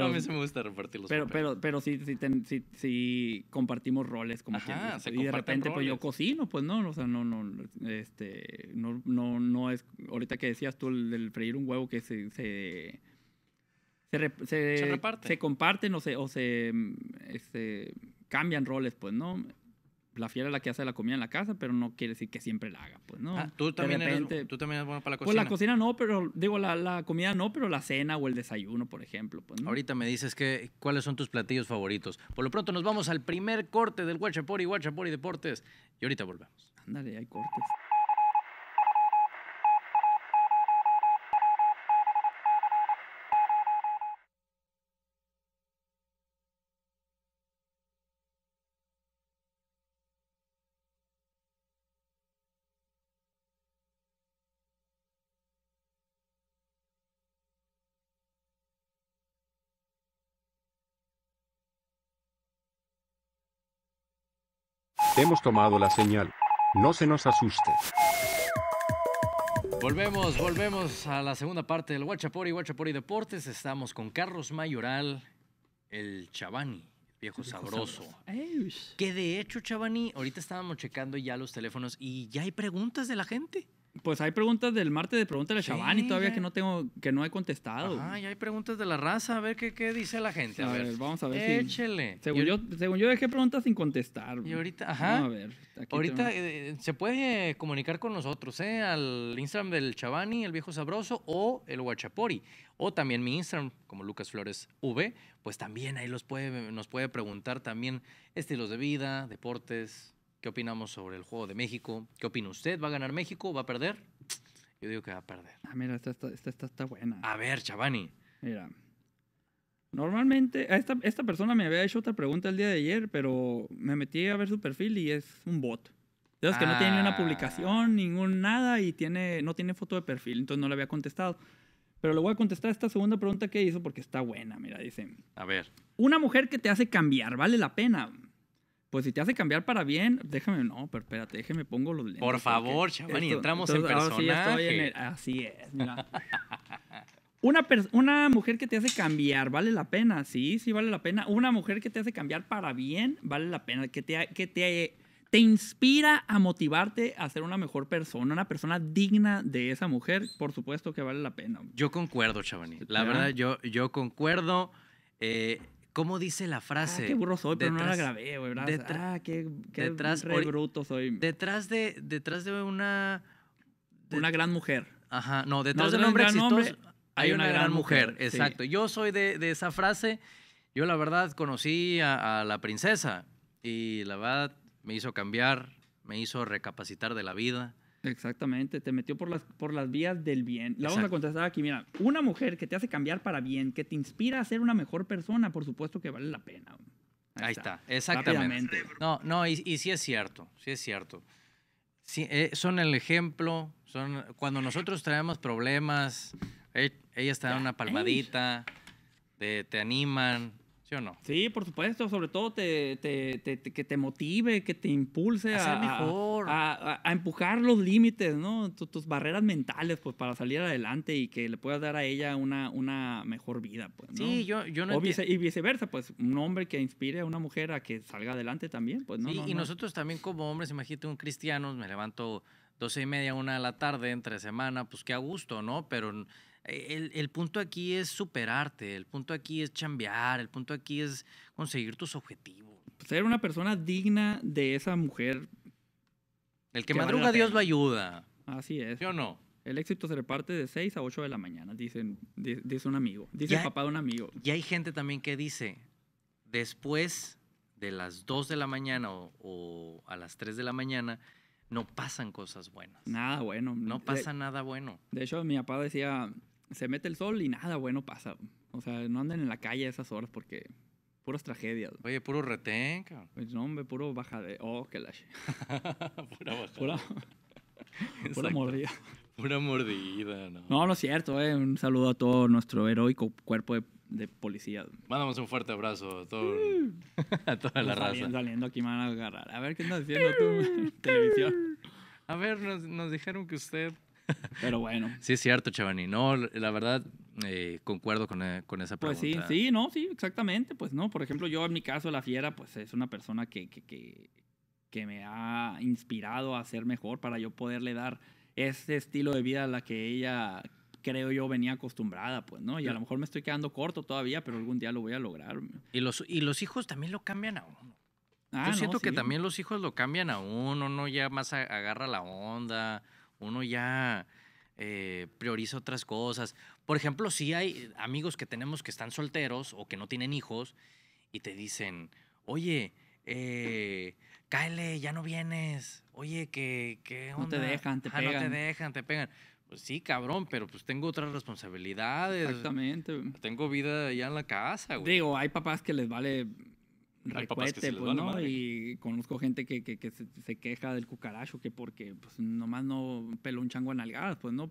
a mí sí me gusta repartir los pero, Pero, pero sí, sí, ten, sí, compartimos roles, como que, Y de repente, pues yo cocino, pues no, o sea, no, no, este, no, no, no es, ahorita que decías tú el, freír un huevo que se, se se, se, comparten o se, o se este, cambian roles, pues, ¿no? La fiera es la que hace la comida en la casa, pero no quiere decir que siempre la haga, pues, ¿no? Ah, ¿tú, también eres, bueno para la cocina? Pues la cocina no, pero, digo, la, comida no, pero la cena o el desayuno, por ejemplo, pues, Ahorita me dices que, cuáles son tus platillos favoritos. Por lo pronto nos vamos al primer corte del Huachapori, Huachapori Deportes, y ahorita volvemos. Ándale, hay cortes. Hemos tomado la señal. No se nos asuste. Volvemos, volvemos a la segunda parte del WatchaPori, WatchaPori Deportes. Estamos con Carlos Mayoral, el Chavani, viejo sabroso. Que de hecho, Chavani, ahorita estábamos checando ya los teléfonos y ya hay preguntas de la gente. Pues hay preguntas del martes de Preguntas del Chabani Chavani todavía que no tengo, que no he contestado. Ah, ya hay preguntas de la raza, a ver qué, qué dice la gente. A, ver, vamos a ver Échele. según, yo, según yo dejé preguntas sin contestar. Y ahorita, ajá. a ver, ahorita eh, se puede comunicar con nosotros, ¿eh? Al Instagram del Chavani, el viejo sabroso, o el Huachapori. O también mi Instagram, como Lucas Flores V, pues también ahí los puede, nos puede preguntar también estilos de vida, deportes, ¿Qué opinamos sobre el juego de México? ¿Qué opina usted? ¿Va a ganar México? ¿Va a perder? Yo digo que va a perder. Ah, mira, esta, está buena. A ver, Chavani. Mira. Normalmente, esta, esta persona me había hecho otra pregunta el día de ayer, pero me metí a ver su perfil y es un bot. Es que no tiene ni una ah. publicación, ningún nada y tiene, no tiene foto de perfil, entonces no le había contestado. Pero le voy a contestar esta segunda pregunta que hizo porque está buena, mira, dice. A ver. Una mujer que te hace cambiar, ¿vale la pena? pues si te hace cambiar para bien, déjame, no, pero espérate, déjame pongo los lentes. Por favor, Chavani, entramos en personaje. así es, Una, mujer que te hace cambiar, ¿vale la pena? Sí, sí vale la pena. Una mujer que te hace cambiar para bien, vale la pena. Que te, que te, te inspira a motivarte a ser una mejor persona, una persona digna de esa mujer, por supuesto que vale la pena. Yo concuerdo, Chavani. La verdad, yo, yo concuerdo. Eh, ¿Cómo dice la frase? Ah, qué burro soy, pero no la grabé, güey. Ah, qué, re bruto soy. Detrás de, detrás de una... una gran mujer. Ajá, no, detrás de un hombre hombre, hay una, gran, mujer. Exacto. Yo soy de, de, esa frase. Yo, la verdad, conocí a, a la princesa y la verdad me hizo cambiar, me hizo recapacitar de la vida Exactamente, te metió por las, por las vías del bien. La vamos a contestar aquí, mira, una mujer que te hace cambiar para bien, que te inspira a ser una mejor persona, por supuesto que vale la pena. Ahí, está. exactamente. No, no, y, sí es cierto, sí es cierto. Eh, son el ejemplo, son cuando nosotros traemos problemas, ella eh, ellas te dan una palmadita, te animan, ¿Sí o no? Sí, por supuesto. Sobre todo que te motive, que te impulse a, a, a, empujar los límites, ¿no? Tus, barreras mentales, pues, para salir adelante y que le puedas dar a ella una, una mejor vida, pues, Sí, yo, yo no Y viceversa, pues, un hombre que inspire a una mujer a que salga adelante también, pues, ¿no? y nosotros también como hombres, imagínate un cristiano, me levanto 12 y media, una de la tarde, entre semana, pues, qué a gusto, ¿no? Pero e, el, el, punto aquí es superarte, el punto aquí es chambear, el punto aquí es conseguir tus objetivos. Pues, ser una persona digna de esa mujer. El que, madruga Dios lo ayuda. Así es. Yo no? El éxito se reparte de 6 a 8 de la mañana, dicen, dice un amigo, dice el papá de un amigo. Y hay gente también que dice, después de las 2 de la mañana o, a las 3 de la mañana, no pasan cosas buenas. Nada bueno. No pasa nada bueno. De hecho, mi papá decía, se mete el sol y nada bueno pasa. O sea, no anden en la calle a esas horas porque Puros tragedias. Oye, puro retén, cabrón. Pues no, hombre, puro baja de... Oh, qué lache. pura baja. Pura, pura mordida. Pura mordida, ¿no? No, no es cierto, eh. Un saludo a todo nuestro heroico cuerpo de, policía. Mandamos un fuerte abrazo a, todo, a toda la raza. Saliendo, aquí van a agarrar. A ver, ¿qué estás diciendo tú? Televisión. A ver, nos, nos dijeron que usted pero bueno. Sí, es cierto, Chavani. No, la verdad, eh, concuerdo con, eh, esa pregunta. Pues sí, sí, no, sí, exactamente. Pues no, por ejemplo, yo en mi caso, la fiera, pues es una persona que, que, que, me ha inspirado a ser mejor para yo poderle dar ese estilo de vida a la que ella creo yo venía acostumbrada, pues, ¿no? Y a lo mejor me estoy quedando corto todavía, pero algún día lo voy a lograr. Y los, y los hijos también lo cambian a uno. Ah, yo siento que también los hijos lo cambian a uno, uno ya más agarra la onda uno ya eh, prioriza otras cosas. Por ejemplo, si hay amigos que tenemos que están solteros o que no tienen hijos y te dicen, oye, eh, cáele, ya no vienes. Oye, que No te dejan, te pegan. no te dejan, te pegan. Pues sí, cabrón, pero pues tengo otras responsabilidades. Exactamente. Tengo vida ya en la casa, Digo, hay papás que les vale recuete, pues, ¿no? Y conozco gente que, que, se, queja del cucaracho, que porque pues nomás no peló un chango en nalgadas, pues no.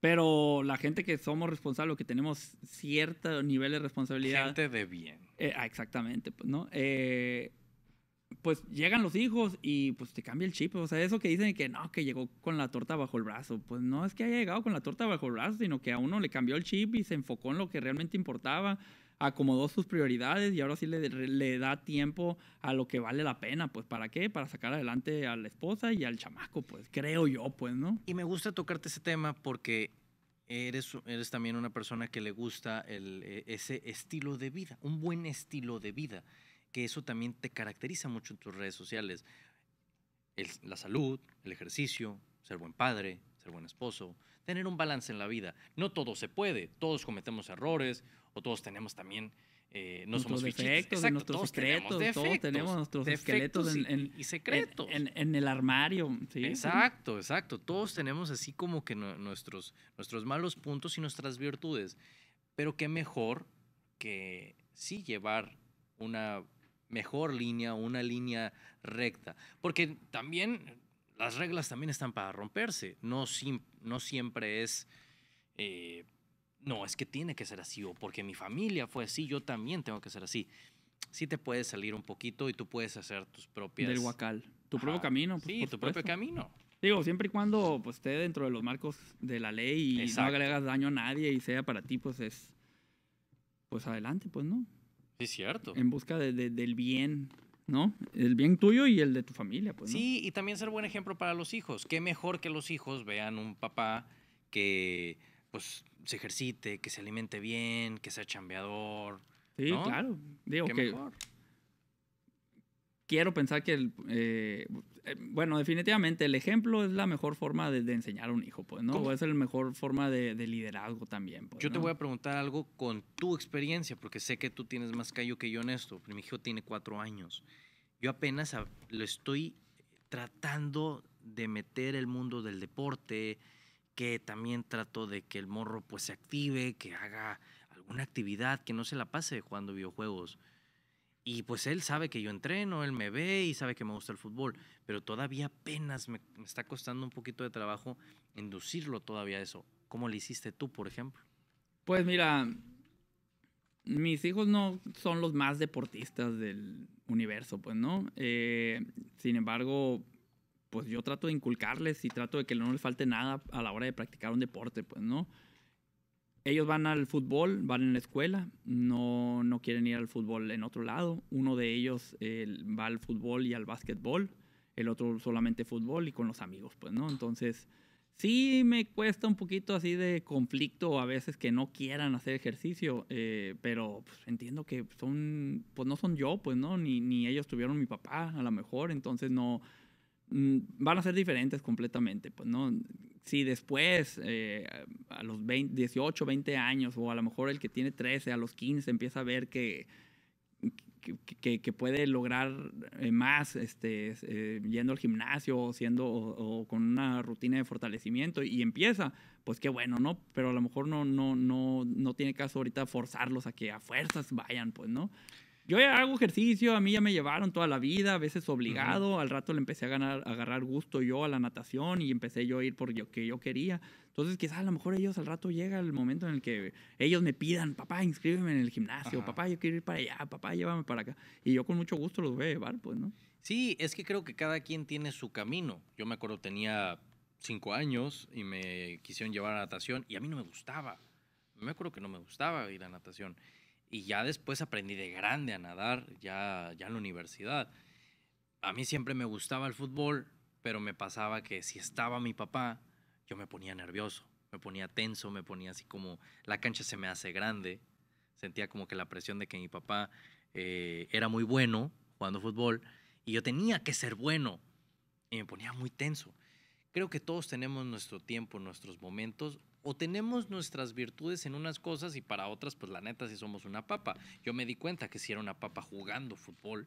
Pero la gente que somos responsables, que tenemos cierto nivel de responsabilidad. Gente de bien. Eh, ah, exactamente, pues, ¿no? Eh, pues llegan los hijos y pues te cambia el chip. O sea, eso que dicen que no, que llegó con la torta bajo el brazo. Pues no es que haya llegado con la torta bajo el brazo, sino que a uno le cambió el chip y se enfocó en lo que realmente importaba acomodó sus prioridades y ahora sí le, le da tiempo a lo que vale la pena, pues ¿para qué? Para sacar adelante a la esposa y al chamaco, pues creo yo, pues, ¿no? Y me gusta tocarte ese tema porque Eres, eres, también una persona que le gusta e, ese estilo de vida, un buen estilo de vida, que eso también te caracteriza mucho en tus redes sociales. la salud, el ejercicio, ser buen padre, ser buen esposo, tener un balance en la vida. No todo se puede, todos cometemos errores, o todos tenemos también, eh, no nuestros somos defectos, nuestros secretos, todos tenemos nuestros esqueletos y, en, secretos. En, el armario. Exacto, exacto. Todos tenemos así como que nuestros, nuestros malos puntos y nuestras virtudes. Pero qué mejor que sí llevar una mejor línea, una línea recta. Porque también las reglas también están para romperse. No, no siempre es eh, no, es que tiene que ser así, o porque mi familia fue así, yo también tengo que ser así. Sí te puedes salir un poquito y tú puedes hacer tus propias... Del huacal. Tu propio camino. sí, tu propio camino. Digo, siempre y cuando pues, esté dentro de los marcos de la ley y no agregas daño a nadie y sea para ti, pues es... Pues adelante, pues, ¿no? Sí, cierto. En busca del bien, ¿no? El bien tuyo y el de tu familia, pues. Sí, y también ser buen ejemplo para los hijos. Qué mejor que los hijos vean un papá que, pues, se ejercite, que se alimente bien, que sea chambeador. Sí, claro. Digo que mejor? Quiero pensar que, el, eh, bueno, definitivamente el ejemplo es la mejor forma de, enseñar a un hijo, pues, ¿no? O es la mejor forma de, liderazgo también. Pues, yo te voy a preguntar algo con tu experiencia, porque sé que tú tienes más callo que yo en esto. Mi hijo tiene cuatro años. Yo apenas lo estoy tratando de meter el mundo del deporte, que también trato de que el morro pues se active, que haga alguna actividad, que no se la pase jugando videojuegos. Y pues él sabe que yo entreno, él me ve y sabe que me gusta el fútbol, pero todavía apenas me, está costando un poquito de trabajo inducirlo todavía a eso. ¿Cómo le hiciste tú, por ejemplo? Pues mira, mis hijos no son los más deportistas del universo, pues no. Eh, sin embargo, pues yo trato de inculcarles y trato de que no les falte nada a la hora de practicar un deporte, pues, ¿no? Ellos van al fútbol, van en la escuela, no, no quieren ir al fútbol en otro lado. Uno de ellos va al fútbol y al básquetbol, el otro solamente fútbol y con los amigos, pues, ¿no? Entonces, sí me cuesta un poquito así de conflicto a veces que no quieran hacer ejercicio, eh, pero pues, entiendo que son, pues no son yo, pues, ¿no? Ni, ni ellos tuvieron mi papá, a lo mejor, entonces no Mm, van a ser diferentes completamente, pues, ¿no? Si después, eh, a los 18, 20 años, o a lo mejor el que tiene 13, a los 15, empieza a ver que, que, puede lograr eh, más este, eh, yendo al gimnasio o, siendo, con una rutina de fortalecimiento y empieza, pues qué bueno, ¿no? Pero a lo mejor no, no, no, no tiene caso ahorita forzarlos a que a fuerzas vayan, pues, ¿no? Yo hago ejercicio, a mí ya me llevaron toda la vida, a veces obligado. Al rato le empecé a, ganar, a agarrar gusto yo a la natación y empecé yo a ir por lo que yo quería. Entonces, quizás a lo mejor ellos al rato llega el momento en el que ellos me pidan, papá, inscríbeme en el gimnasio, papá, yo quiero ir para allá, papá, llévame para acá. Y yo con mucho gusto los voy a llevar, pues, ¿no? Sí, es que creo que cada quien tiene su camino. Yo me acuerdo, tenía cinco años y me quisieron llevar a natación y a mí no me gustaba. Me acuerdo que no me gustaba ir a natación. Y ya después aprendí de grande a nadar, ya, ya en la universidad. A mí siempre me gustaba el fútbol, pero me pasaba que si estaba mi papá, yo me ponía nervioso, me ponía tenso, me ponía así como la cancha se me hace grande. Sentía como que la presión de que mi papá eh, era muy bueno jugando fútbol y yo tenía que ser bueno y me ponía muy tenso. Creo que todos tenemos nuestro tiempo, nuestros momentos o tenemos nuestras virtudes en unas cosas y para otras, pues la neta, si somos una papa. Yo me di cuenta que si era una papa jugando fútbol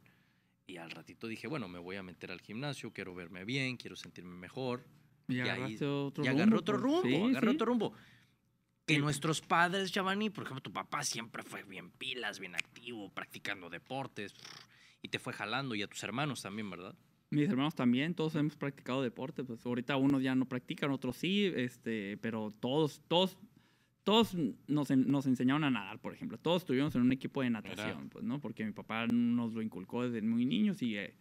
y al ratito dije, bueno, me voy a meter al gimnasio, quiero verme bien, quiero sentirme mejor. Y, ahí, otro otro pues. rumbo, otro rumbo. Que nuestros padres, Chavani, por ejemplo, tu papá siempre fue bien pilas, bien activo, practicando deportes y te fue jalando y a tus hermanos también, ¿verdad? Mis hermanos también, todos hemos practicado deporte, pues ahorita unos ya no practican, otros sí, este, pero todos, todos, todos nos, nos enseñaron a nadar, por ejemplo. Todos estuvimos en un equipo de natación, pues, ¿no? Porque mi papá nos lo inculcó desde muy niños y eh,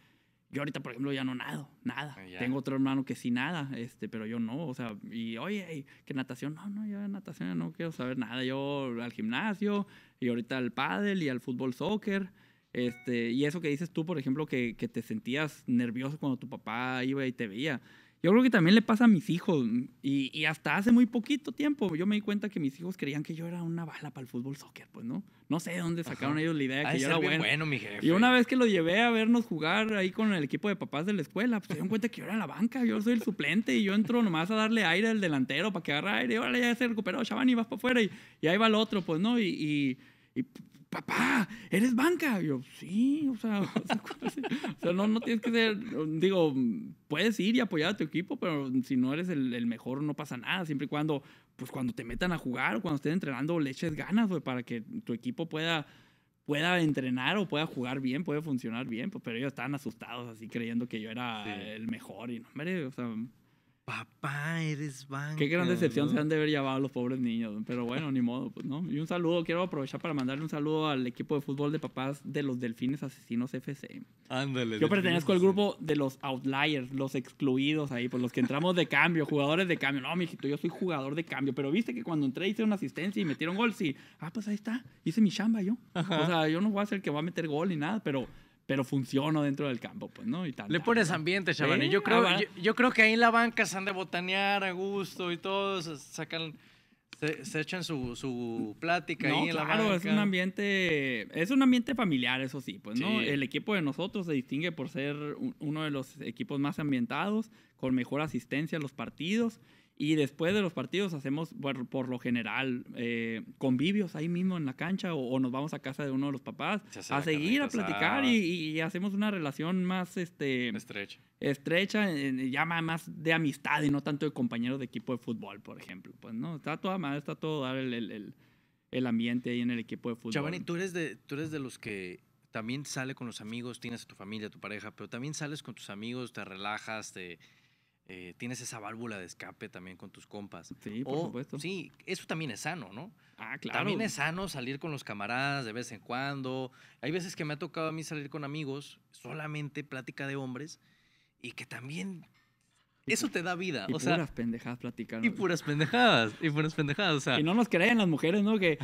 yo ahorita, por ejemplo, ya no nado, nada. Ah, Tengo otro hermano que sí nada, este, pero yo no, o sea, y oye, ¿qué natación, no, no, yo de natación no quiero saber nada. Yo al gimnasio y ahorita al pádel y al fútbol soccer. Este, y eso que dices tú, por ejemplo, que, te sentías nervioso cuando tu papá iba y te veía. Yo creo que también le pasa a mis hijos. Y, hasta hace muy poquito tiempo yo me di cuenta que mis hijos creían que yo era una bala para el fútbol soccer, pues, ¿no? No sé de dónde sacaron ellos la idea que yo era bueno. mi jefe. Y una vez que lo llevé a vernos jugar ahí con el equipo de papás de la escuela, pues se dieron cuenta que yo era la banca, yo soy el suplente y yo entro nomás a darle aire al delantero para que agarre aire. Y ahora ya se recuperó, Chavani, vas para afuera y, ahí va el otro, pues, ¿no? y papá, ¿eres banca? yo, sí, o sea, no, no tienes que ser, digo, puedes ir y apoyar a tu equipo, pero si no eres el, mejor no pasa nada, siempre y cuando, pues cuando te metan a jugar o cuando estén entrenando, le eches ganas, güey, para que tu equipo pueda pueda entrenar o pueda jugar bien, puede funcionar bien, pues, pero ellos estaban asustados así creyendo que yo era el mejor y no, hombre, o sea, papá, eres van. Qué gran decepción se han de haber llevado los pobres niños, pero bueno, ni modo, pues, ¿no? Y un saludo, quiero aprovechar para mandarle un saludo al equipo de fútbol de papás de los Delfines Asesinos FC. Ándale. Yo pertenezco al grupo de los outliers, los excluidos ahí, pues los que entramos de cambio, jugadores de cambio. No, mijito, yo soy jugador de cambio, pero viste que cuando entré hice una asistencia y metieron gol, sí. Ah, pues ahí está, hice mi chamba yo. O sea, yo no voy a ser que va a meter gol ni nada, pero pero funciono dentro del campo, pues, ¿no? Le pones ambiente, chaval. Yo, creo, ah, yo, creo que ahí en la banca se han de botanear a gusto y todos sacan... Se, echan su, su plática ahí en la banca. es un ambiente... Es un ambiente familiar, eso sí, pues, ¿no? El equipo de nosotros se distingue por ser uno de los equipos más ambientados, con mejor asistencia a los partidos y después de los partidos hacemos, por, por lo general, eh, convivios ahí mismo en la cancha o, nos vamos a casa de uno de los papás a seguir a platicar y, hacemos una relación más este, estrecha, estrecha ya más de amistad y no tanto de compañero de equipo de fútbol, por ejemplo. Pues no, está todo está todo dar el, ambiente ahí en el equipo de fútbol. Chavani, tú eres de, tú eres de los que también sale con los amigos, tienes a tu familia, a tu pareja, pero también sales con tus amigos, te relajas, te eh, tienes esa válvula de escape también con tus compas. Sí, por supuesto. Sí, eso también es sano, ¿no? Ah, claro. También es sano salir con los camaradas de vez en cuando. Hay veces que me ha tocado a mí salir con amigos, solamente plática de hombres, y que también eso te da vida. Y puras pendejadas platicaron. Y puras pendejadas. Y puras pendejadas. O sea. Y no nos creen las mujeres, ¿no? Que,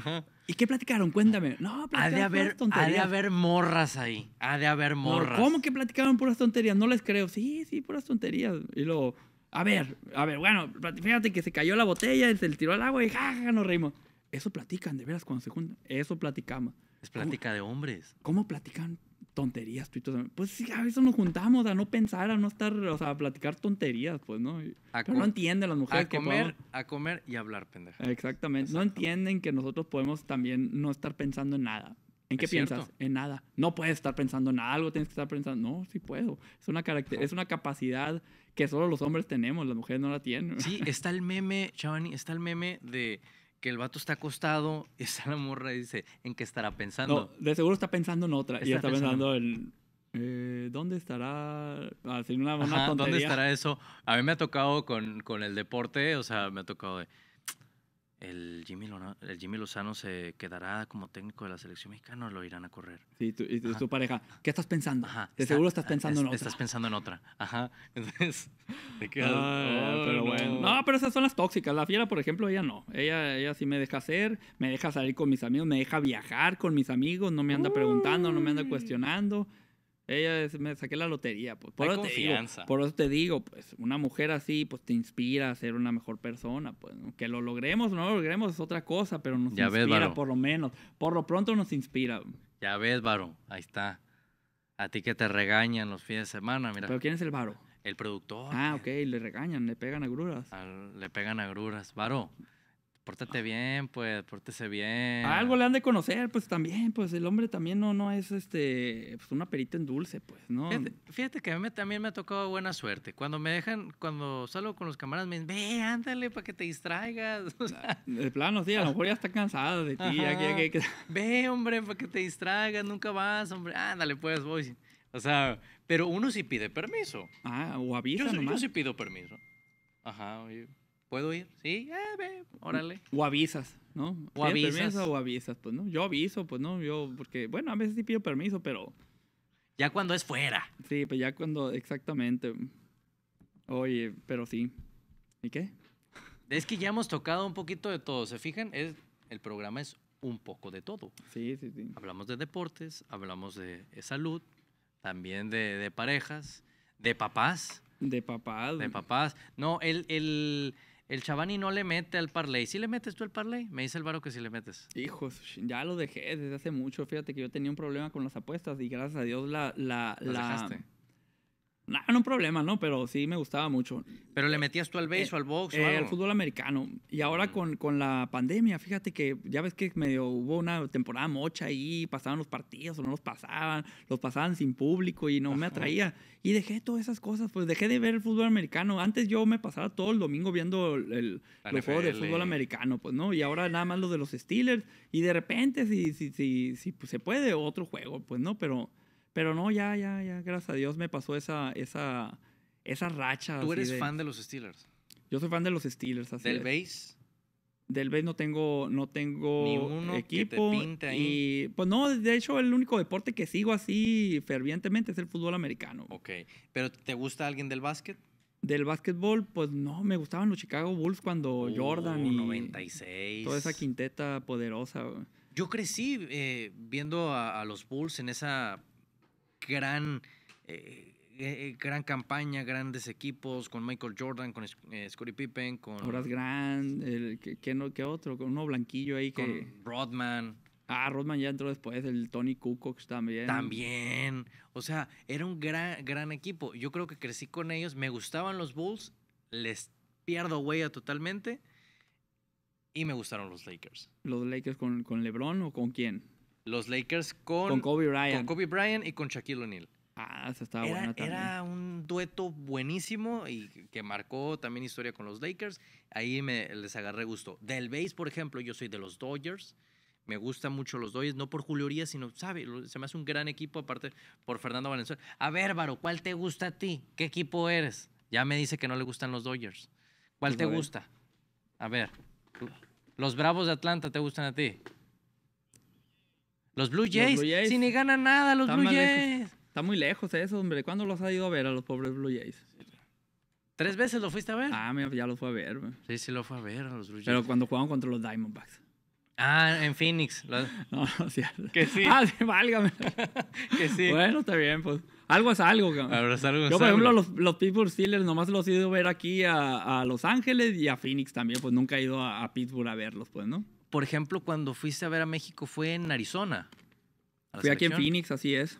¿Y qué platicaron? Cuéntame. No, platicaron. Ha de haber, tonterías. Ha de haber morras ahí. Ha de haber morras. ¿Cómo que platicaron puras tonterías? No les creo. Sí, sí, puras tonterías. Y luego, a ver, a ver, bueno, fíjate que se cayó la botella, se le tiró al agua y jaja, ja, nos reímos. Eso platican, de veras, cuando se juntan. Eso platicamos. Es plática de hombres. ¿Cómo platican tonterías, Pues sí, a veces nos juntamos a no pensar, a no estar, o sea, a platicar tonterías, pues, ¿no? A Pero no entienden las mujeres a comer, A comer y hablar, pendeja. Exactamente. No entienden que nosotros podemos también no estar pensando en nada. ¿En qué piensas? En nada. No puedes estar pensando en algo, tienes que estar pensando, no, sí puedo. Es una, caracter... es una capacidad que solo los hombres tenemos, las mujeres no la tienen. Sí, está el meme, Chavani, está el meme de que el vato está acostado y está la morra y dice, ¿en qué estará pensando? No, de seguro está pensando en otra. Está está pensando, en, eh, ¿dónde estará? Así ah, una, una ¿Dónde estará eso? A mí me ha tocado con, con el deporte, o sea, me ha tocado de el Jimmy, Lozano, el Jimmy Lozano se quedará como técnico de la selección mexicana o lo irán a correr. Sí, y tu, pareja, ¿qué estás pensando? Ajá, de seguro estás ah, pensando en otra. Estás pensando en otra. Ajá. Entonces, oh, pero bueno. No, pero esas son las tóxicas. La fiera, por ejemplo, ella no. Ella, ella sí me deja hacer, me deja salir con mis amigos, me deja viajar con mis amigos, no me anda preguntando, no me anda cuestionando. Ella es, me saqué la lotería, pues. Por eso Te digo, por eso te digo, pues, una mujer así, pues te inspira a ser una mejor persona, pues. Que lo logremos no lo logremos es otra cosa, pero nos inspira, por lo menos. Por lo pronto nos inspira. Ya ves, Varo, ahí está. A ti que te regañan los fines de semana, mira. ¿Pero quién es el Varo? El productor. Ah, ok, le regañan, le pegan agruras. le pegan agruras. Varo, pórtate bien, pues, pórtese bien. Algo le han de conocer, pues también, pues el hombre también no, no es este, pues, una perita en dulce, pues, ¿no? Fíjate, que a mí también me ha tocado buena suerte. Cuando me dejan, cuando salgo con los camaradas, me dicen, ve, ándale para que te distraigas. Ah, de plano, sí, a lo mejor ya está cansado de ti. Ve, hombre, para que te distraigas, nunca vas, hombre, ándale, pues, voy. O sea, pero uno sí pide permiso. Ah, o avisa nomás. Yo sí pido permiso. Ajá, oye. ¿Puedo ir? Sí, eh, ve, órale. O avisas, ¿no? O avisas. Permiso, o avisas, pues, ¿no? Yo aviso, pues, ¿no? Yo, porque, bueno, a veces sí pido permiso, pero... Ya cuando es fuera. Sí, pues ya cuando, exactamente. Oye, pero sí. ¿Y qué? Es que ya hemos tocado un poquito de todo, ¿se fijan? Es, el programa es un poco de todo. Sí, sí, sí. Hablamos de deportes, hablamos de, salud, también de, de, parejas, de papás. De papás. De papás. No, el, el el Chavani no le mete al parlay. ¿Sí le metes tú el parlay? Me dice el varo que sí le metes. Hijos, ya lo dejé desde hace mucho. Fíjate que yo tenía un problema con las apuestas y gracias a Dios la... la, la... dejaste? No, no un problema, ¿no? Pero sí me gustaba mucho. ¿Pero le metías tú al beso, al eh, box o eh, Al fútbol americano. Y ahora con, con, la pandemia, fíjate que ya ves que medio hubo una temporada mocha ahí, pasaban los partidos o no los pasaban, los pasaban sin público y no me atraía. Y dejé todas esas cosas, pues dejé de ver el fútbol americano. Antes yo me pasaba todo el domingo viendo el, los fútbol americano, pues, ¿no? Y ahora nada más lo de los Steelers. Y de repente, si, si, si, si pues, se puede, otro juego, pues, ¿no? Pero pero no, ya, ya, ya, gracias a Dios me pasó esa, esa, esa racha. ¿Tú eres fan de los Steelers? Yo soy fan de los Steelers. Así ¿Del base? Del base no tengo, no tengo Ni uno equipo. ahí. Y pues no, de hecho el único deporte que sigo así fervientemente es el fútbol americano. Ok, pero ¿te gusta alguien del básquet? Del básquetbol, pues no, me gustaban los Chicago Bulls cuando oh, Jordan y 96. toda esa quinteta poderosa. Yo crecí eh, viendo a, los Bulls en esa gran, eh, eh, gran campaña, grandes equipos, con Michael Jordan, con eh, Scottie Pippen, con... Horace Grant, el, ¿qué, no, otro? Con uno blanquillo ahí con Rodman. Ah, Rodman ya entró después, el Tony Kukoc también. También. O sea, era un gran, gran equipo. Yo creo que crecí con ellos, me gustaban los Bulls, les pierdo huella totalmente. Y me gustaron los Lakers. ¿Los Lakers con, con LeBron o con quién? los Lakers con, Kobe Bryant. Con y con Shaquille O'Neal. Ah, eso estaba era, también. Era un dueto buenísimo y que marcó también historia con los Lakers. Ahí les agarré gusto. Del base, por ejemplo, yo soy de los Dodgers. Me gustan mucho los Dodgers, no por Julio Urias, sino, ¿sabe? Se me hace un gran equipo, aparte por Fernando Valenzuela. A ver, Varo, ¿cuál te gusta a ti? ¿Qué equipo eres? Ya me dice que no le gustan los Dodgers. ¿Cuál pues te gusta? A ver, los Bravos de Atlanta te gustan a ti. Los Blue Jays. Los Si ni ganan nada los Blue Jays. Está muy lejos eso, hombre. ¿Cuándo los has ido a ver a los pobres Blue Jays? ¿Tres veces lo fuiste a ver? Ah, ya lo fue a ver. Sí, sí lo fue a ver a los Blue Jays. Pero cuando jugaban contra los Diamondbacks. Ah, en Phoenix. No, no, cierto. Que sí. Ah, sí, válgame. que sí. Bueno, está bien, pues. Algo es algo, cabrón. es algo. Yo, por ejemplo, los, los Pittsburgh Steelers nomás los he ido a ver aquí a, a Los Ángeles y a Phoenix también. Pues nunca he ido a, a Pittsburgh a verlos, pues, ¿no? por ejemplo, cuando fuiste a ver a México fue en Arizona. Fui aquí en Phoenix, así es.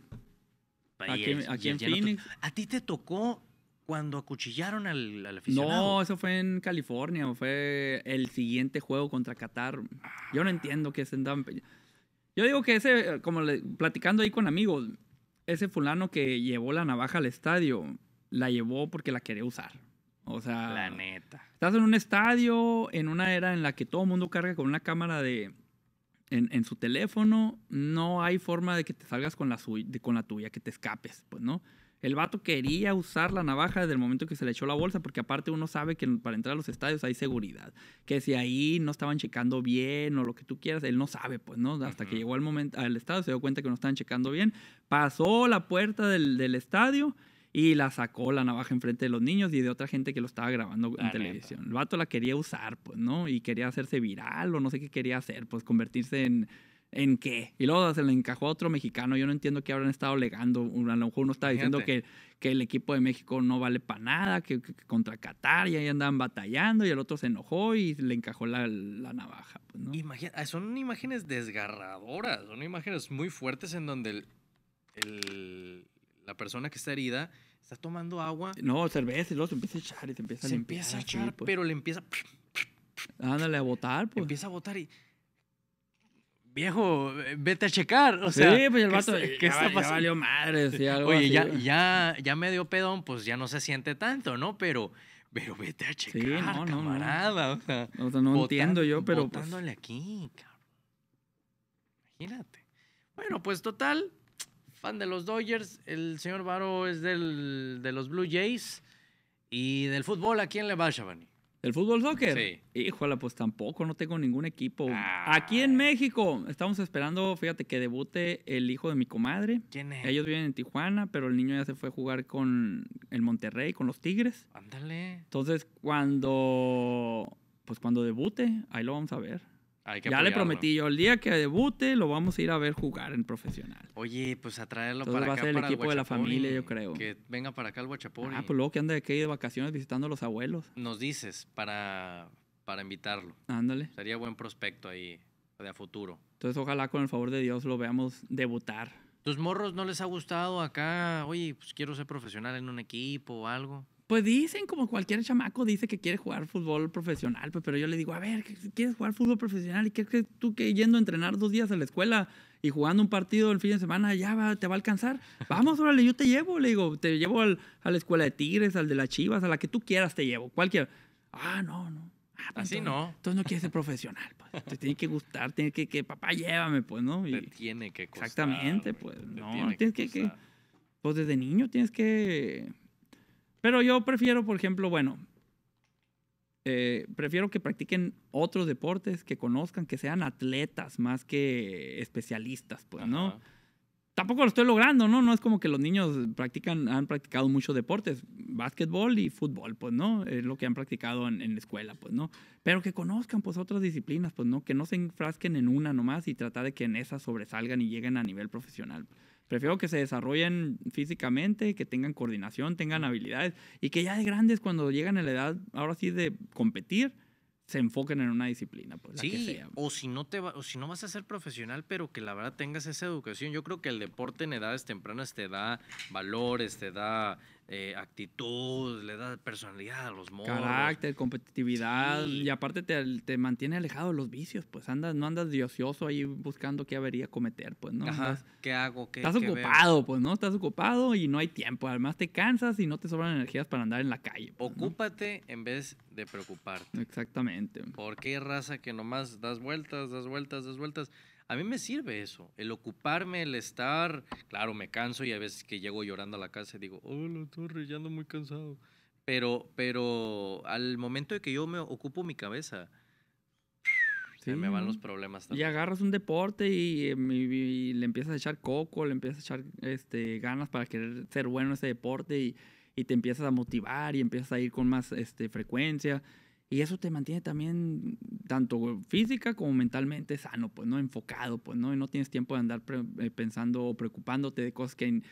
¿A ti te tocó cuando acuchillaron al, aficionado? No, eso fue en California. Fue el siguiente juego contra Qatar. Yo no entiendo que se andaban... Yo digo que ese, como platicando ahí con amigos, ese fulano que llevó la navaja al estadio, la llevó porque la quería usar. O sea... La neta. Estás en un estadio, en una era en la que todo el mundo carga con una cámara de, en, su teléfono, no hay forma de que te salgas con la, con la tuya, que te escapes, pues, ¿no? El vato quería usar la navaja desde el momento que se le echó la bolsa, porque aparte uno sabe que para entrar a los estadios hay seguridad, que si ahí no estaban checando bien o lo que tú quieras, él no sabe, pues, ¿no? Hasta que llegó al momento al estadio se dio cuenta que no estaban checando bien, pasó la puerta del, del estadio y la sacó la navaja enfrente de los niños y de otra gente que lo estaba grabando en televisión. El vato la quería usar, pues, ¿no? Y quería hacerse viral o no sé qué quería hacer, pues convertirse en, ¿En qué? Y luego se le encajó a otro mexicano. Yo no entiendo qué habrán estado legando. A lo mejor uno estaba diciendo que, que, el equipo de México no vale para nada, que, contra Qatar y ahí andaban batallando y el otro se enojó y le encajó la, navaja. Pues, ¿no? Ah, son imágenes desgarradoras, son imágenes muy fuertes en donde el, la persona que está herida está tomando agua. No, cerveza, y luego se empieza a echar y te empieza a a limpiar, empieza a echar, pues. pero le empieza. Ándale a botar, pues. Empieza a botar y. Viejo, eh, vete a checar. O sea, sí, pues el vato. Eh, ¿Qué, ya está pasando? Ya madre. algo Oye, ya, ya, dio pedón, pues ya no se siente tanto, ¿no? Pero. Pero vete a checar, sí, no, camarada. No, nada. O sea, no entiendo yo, pero. Pues, botándole aquí, cabrón. Imagínate. Bueno, pues total, fan de los Dodgers, el señor Baro es del, de los Blue Jays y del fútbol, ¿a quién le va, Shabani? ¿Del fútbol soccer? Sí. Híjola, pues tampoco, no tengo ningún equipo. Ah. Aquí en México estamos esperando, fíjate, que debute el hijo de mi comadre. ¿Quién es? Ellos viven en Tijuana, pero el niño ya se fue a jugar con el Monterrey, con los Tigres. Ándale. Entonces, cuando, pues cuando debute, ahí lo vamos a ver ya le prometí yo, el día que debute lo vamos a ir a ver jugar en profesional. Oye, pues a traerlo para va acá. Va a ser el equipo de la familia, yo creo. Que venga para acá el Huachapori. Ah, pues luego que anda de aquí de vacaciones visitando a los abuelos. Nos dices para, para invitarlo. Ándale. Sería buen prospecto ahí de a futuro. Entonces ojalá con el favor de Dios lo veamos debutar. ¿Tus morros no les ha gustado acá? Oye, pues quiero ser profesional en un equipo o algo. Pues dicen, como cualquier chamaco dice que quiere jugar fútbol profesional, pues, pero yo le digo, a ver, ¿quieres jugar fútbol profesional? ¿Y crees que tú que yendo a entrenar dos días a la escuela y jugando un partido el fin de semana ya va, te va a alcanzar? Vamos, órale, yo te llevo, le digo, te llevo al, a la escuela de Tigres, al de las Chivas, a la que tú quieras te llevo, cualquier. Ah, no, no. Ah, pues Así no. Entonces no quieres ser profesional, pues. Te tiene que gustar, tiene que, que papá, llévame, pues, ¿no? Y, tiene que Exactamente, pues. no, tienes que, que, que. Pues desde niño tienes que pero yo prefiero, por ejemplo, bueno, eh, prefiero que practiquen otros deportes, que conozcan, que sean atletas más que especialistas, pues, ¿no? Tampoco lo estoy logrando, ¿no? No es como que los niños practican, han practicado muchos deportes, básquetbol y fútbol, pues, ¿no? Es lo que han practicado en, la escuela, pues, ¿no? Pero que conozcan, pues, otras disciplinas, pues, ¿no? Que no se enfrasquen en una nomás y tratar de que en esa sobresalgan y lleguen a nivel profesional. Pues. Prefiero que se desarrollen físicamente, que tengan coordinación, tengan habilidades y que ya de grandes, cuando llegan a la edad, ahora sí, de competir, se enfoquen en una disciplina. Pues, sí, o si, no te va, o si no vas a ser profesional, pero que la verdad tengas esa educación. Yo creo que el deporte en edades tempranas te da valores, te da eh, actitud, le da personalidad a los modos. Carácter, competitividad. Y aparte te, te, mantiene alejado de los vicios, pues andas, no andas diocioso ahí buscando qué debería cometer, pues, ¿no? ¿Qué hago? ¿Qué, estás ocupado, pues, ¿no? Estás ocupado y no hay tiempo. Además te cansas y no te sobran energías para andar en la calle. Pues, Ocúpate en vez de preocuparte. Exactamente. Porque qué raza que nomás das vueltas, das vueltas, das vueltas a mí me sirve eso, el ocuparme, el estar, claro, me canso y a veces que llego llorando a la casa y digo, oh, lo torre, ya muy cansado. Pero, pero al momento de que yo me ocupo mi cabeza, se me van los problemas. También. Y agarras un deporte eh, y, le empiezas a echar coco, le empiezas a echar este, ganas para querer ser bueno en ese deporte y, te empiezas a motivar y empiezas a ir con más este, frecuencia. Y eso te mantiene también tanto física como mentalmente sano, pues, ¿no? Enfocado, pues, ¿no? Y no tienes tiempo de andar eh, pensando o preocupándote de cosas que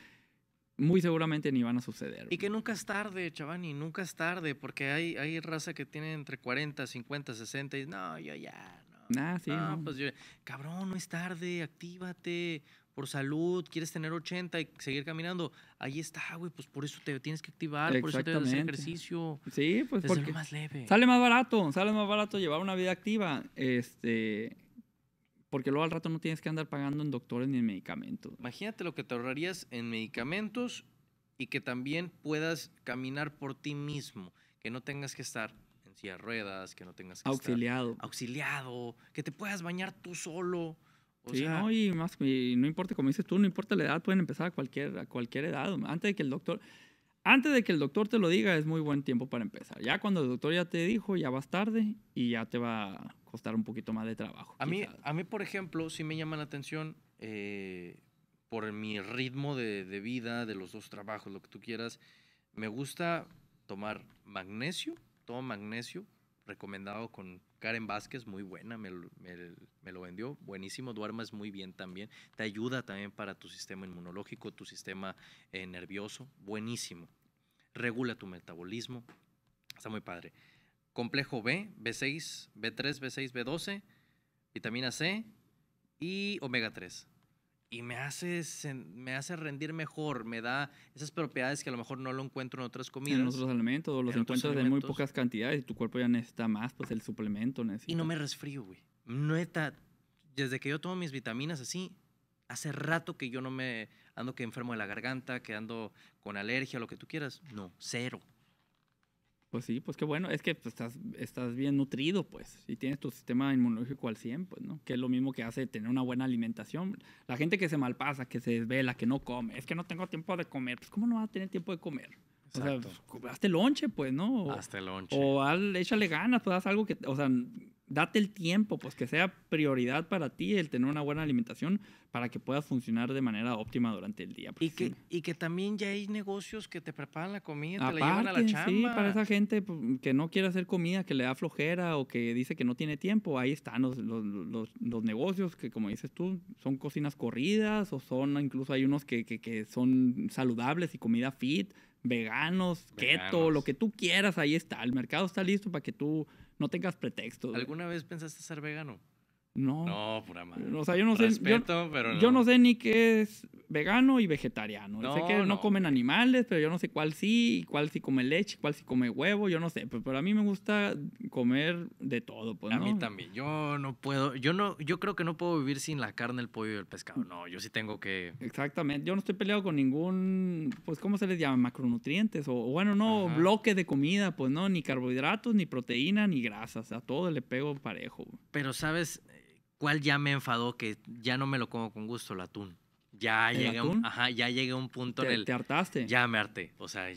muy seguramente ni van a suceder. Y que nunca es tarde, Chavani, nunca es tarde, porque hay, hay raza que tiene entre 40, 50, 60 y no, yo ya, no. Nah, sí, no, pues cabrón, no es tarde, actívate por salud, quieres tener 80 y seguir caminando, ahí está, güey, pues por eso te tienes que activar, por eso te hacer ejercicio. Sí, pues porque más leve. Sale más barato, sale más barato llevar una vida activa, este porque luego al rato no tienes que andar pagando en doctores ni en medicamentos. Imagínate lo que te ahorrarías en medicamentos y que también puedas caminar por ti mismo, que no tengas que estar en silla de ruedas, que no tengas que auxiliado. auxiliado, que te puedas bañar tú solo no, y no importa, como dices tú, no importa la edad, pueden empezar a cualquier, cualquier edad. Antes de que el doctor, antes de que el doctor te lo diga, es muy buen tiempo para empezar. Ya cuando el doctor ya te dijo, ya vas tarde y ya te va a costar un poquito más de trabajo. A, mí, a mí, por ejemplo, si me llama la atención eh, por mi ritmo de, de, vida, de los dos trabajos, lo que tú quieras. Me gusta tomar magnesio, tomo magnesio recomendado con Karen Vázquez, muy buena, me, lo vendió, buenísimo, duermas muy bien también, te ayuda también para tu sistema inmunológico, tu sistema eh, nervioso, buenísimo, regula tu metabolismo, está muy padre. Complejo B, B6, B3, B6, B12, vitamina C y omega 3 y me hace, me hace rendir mejor, me da esas propiedades que a lo mejor no lo encuentro en otras comidas. En otros alimentos, o los encuentras en muy pocas cantidades y tu cuerpo ya necesita más, pues el suplemento necesita. Y no me resfrío, güey. desde que yo tomo mis vitaminas así, hace rato que yo no me ando que enfermo de la garganta, que ando con alergia, lo que tú quieras. No, cero. Pues sí, pues qué bueno. Es que pues, estás, estás bien nutrido, pues. Y tienes tu sistema inmunológico al 100, pues, ¿no? Que es lo mismo que hace tener una buena alimentación. La gente que se malpasa, que se desvela, que no come. Es que no tengo tiempo de comer. Pues, ¿cómo no va a tener tiempo de comer? Exacto. O sea, pues, hazte lonche, pues, ¿no? hazte lonche. O échale ganas, pues, haz algo que... O sea, date el tiempo, pues que sea prioridad para ti el tener una buena alimentación para que puedas funcionar de manera óptima durante el día. Pues, y que, también ya hay negocios que te preparan la comida, te la llevan a la chamba. Sí, para esa gente pues, que no quiere hacer comida, que le da flojera o que dice que no tiene tiempo, ahí están los, los, negocios que, como dices tú, son cocinas corridas o son, incluso hay unos que, son saludables y comida fit, veganos, keto, lo que tú quieras, ahí está. El mercado está listo para que tú no tengas pretextos. ¿Alguna vez pensaste ser vegano? No. No, pura madre. O sea, yo no sé. Yo, no. yo no sé ni qué es vegano y vegetariano. No, sé que no, comen animales, pero yo no sé cuál sí, y cuál sí come leche, cuál sí come huevo, yo no sé. Pero, a mí me gusta comer de todo, pues, A mí también. Yo no puedo, yo no, yo creo que no puedo vivir sin la carne, el pollo y el pescado. No, yo sí tengo que. Exactamente. Yo no estoy peleado con ningún, pues, ¿cómo se les llama? Macronutrientes. O, bueno, no, bloque de comida, pues no, ni carbohidratos, ni proteína, ni grasas. A todo le pego parejo. Pero, ¿sabes? ¿cuál ya me enfadó que ya no me lo como con gusto el atún? Ya llegué, ajá, ya llegué a un punto en el... ¿Te hartaste? Ya me harté, o sea...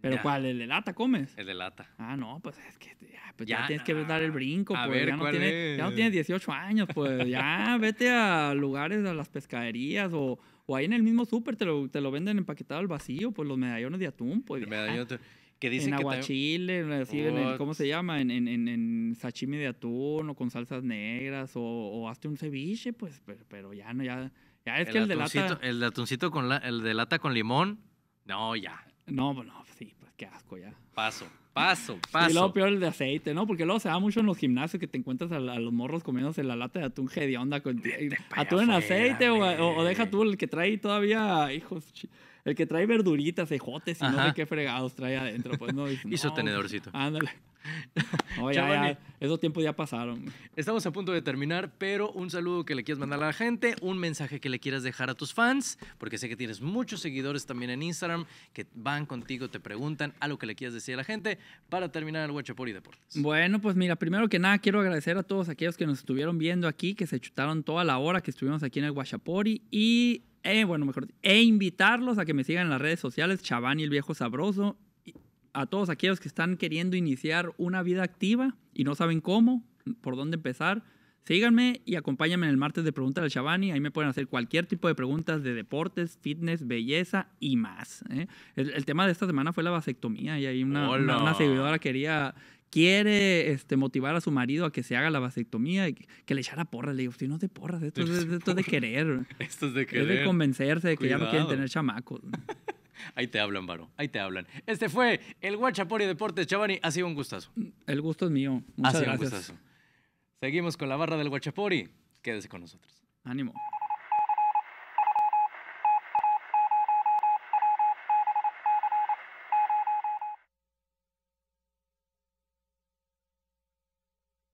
¿Pero cuál? ¿El de lata comes? El de lata. Ah, no, pues es que ah, pues ya, tienes que dar el brinco, pues ya, no tienes, ya no tienes 18 años, pues ya vete a lugares, a las pescaderías o, o ahí en el mismo súper te lo, te lo venden empaquetado al vacío, pues los medallones de atún, pues. El medallón, dicen en aguachile, oh, ¿cómo se llama? En, en, sashimi de atún o con salsas negras o, hazte un ceviche, pues, pero, ya no, ya, es el que el de lata... El de atuncito con el de lata con limón, no, ya. No, pues, no, sí, pues qué asco ya. Paso, paso, paso. Y luego peor el de aceite, ¿no? Porque luego se da mucho en los gimnasios que te encuentras a, los morros comiéndose la lata de atún onda con... Atún en aceite o, deja tú el que trae todavía, hijos el que trae verduritas, ejotes y no sé qué fregados trae adentro. Pues, no, Hizo y su no, pues, tenedorcito. Ándale. Oye, ya, ya. Esos tiempos ya pasaron. Estamos a punto de terminar, pero un saludo que le quieras mandar a la gente, un mensaje que le quieras dejar a tus fans, porque sé que tienes muchos seguidores también en Instagram que van contigo, te preguntan algo que le quieras decir a la gente para terminar el Guachapori Deportes. Bueno, pues mira, primero que nada quiero agradecer a todos aquellos que nos estuvieron viendo aquí, que se chutaron toda la hora que estuvimos aquí en el Huachapori y eh, bueno, mejor, e invitarlos a que me sigan en las redes sociales, Chavani el Viejo Sabroso, a todos aquellos que están queriendo iniciar una vida activa y no saben cómo, por dónde empezar, síganme y acompáñame en el martes de Preguntas del Shabani. Ahí me pueden hacer cualquier tipo de preguntas de deportes, fitness, belleza y más. ¿eh? El, tema de esta semana fue la vasectomía y ahí una, una, seguidora quería, quiere este, motivar a su marido a que se haga la vasectomía y que le echara porras. Le digo, si no te porras, esto, es de querer. Esto es de querer. Es de convencerse de que ya no quieren tener chamacos. Ahí te hablan, Varo. Ahí te hablan. Este fue el Guachapori Deportes, Chavani. Ha sido un gustazo. El gusto es mío. Muchas ha sido un gustazo. Seguimos con la barra del Guachapori. Quédese con nosotros. Ánimo.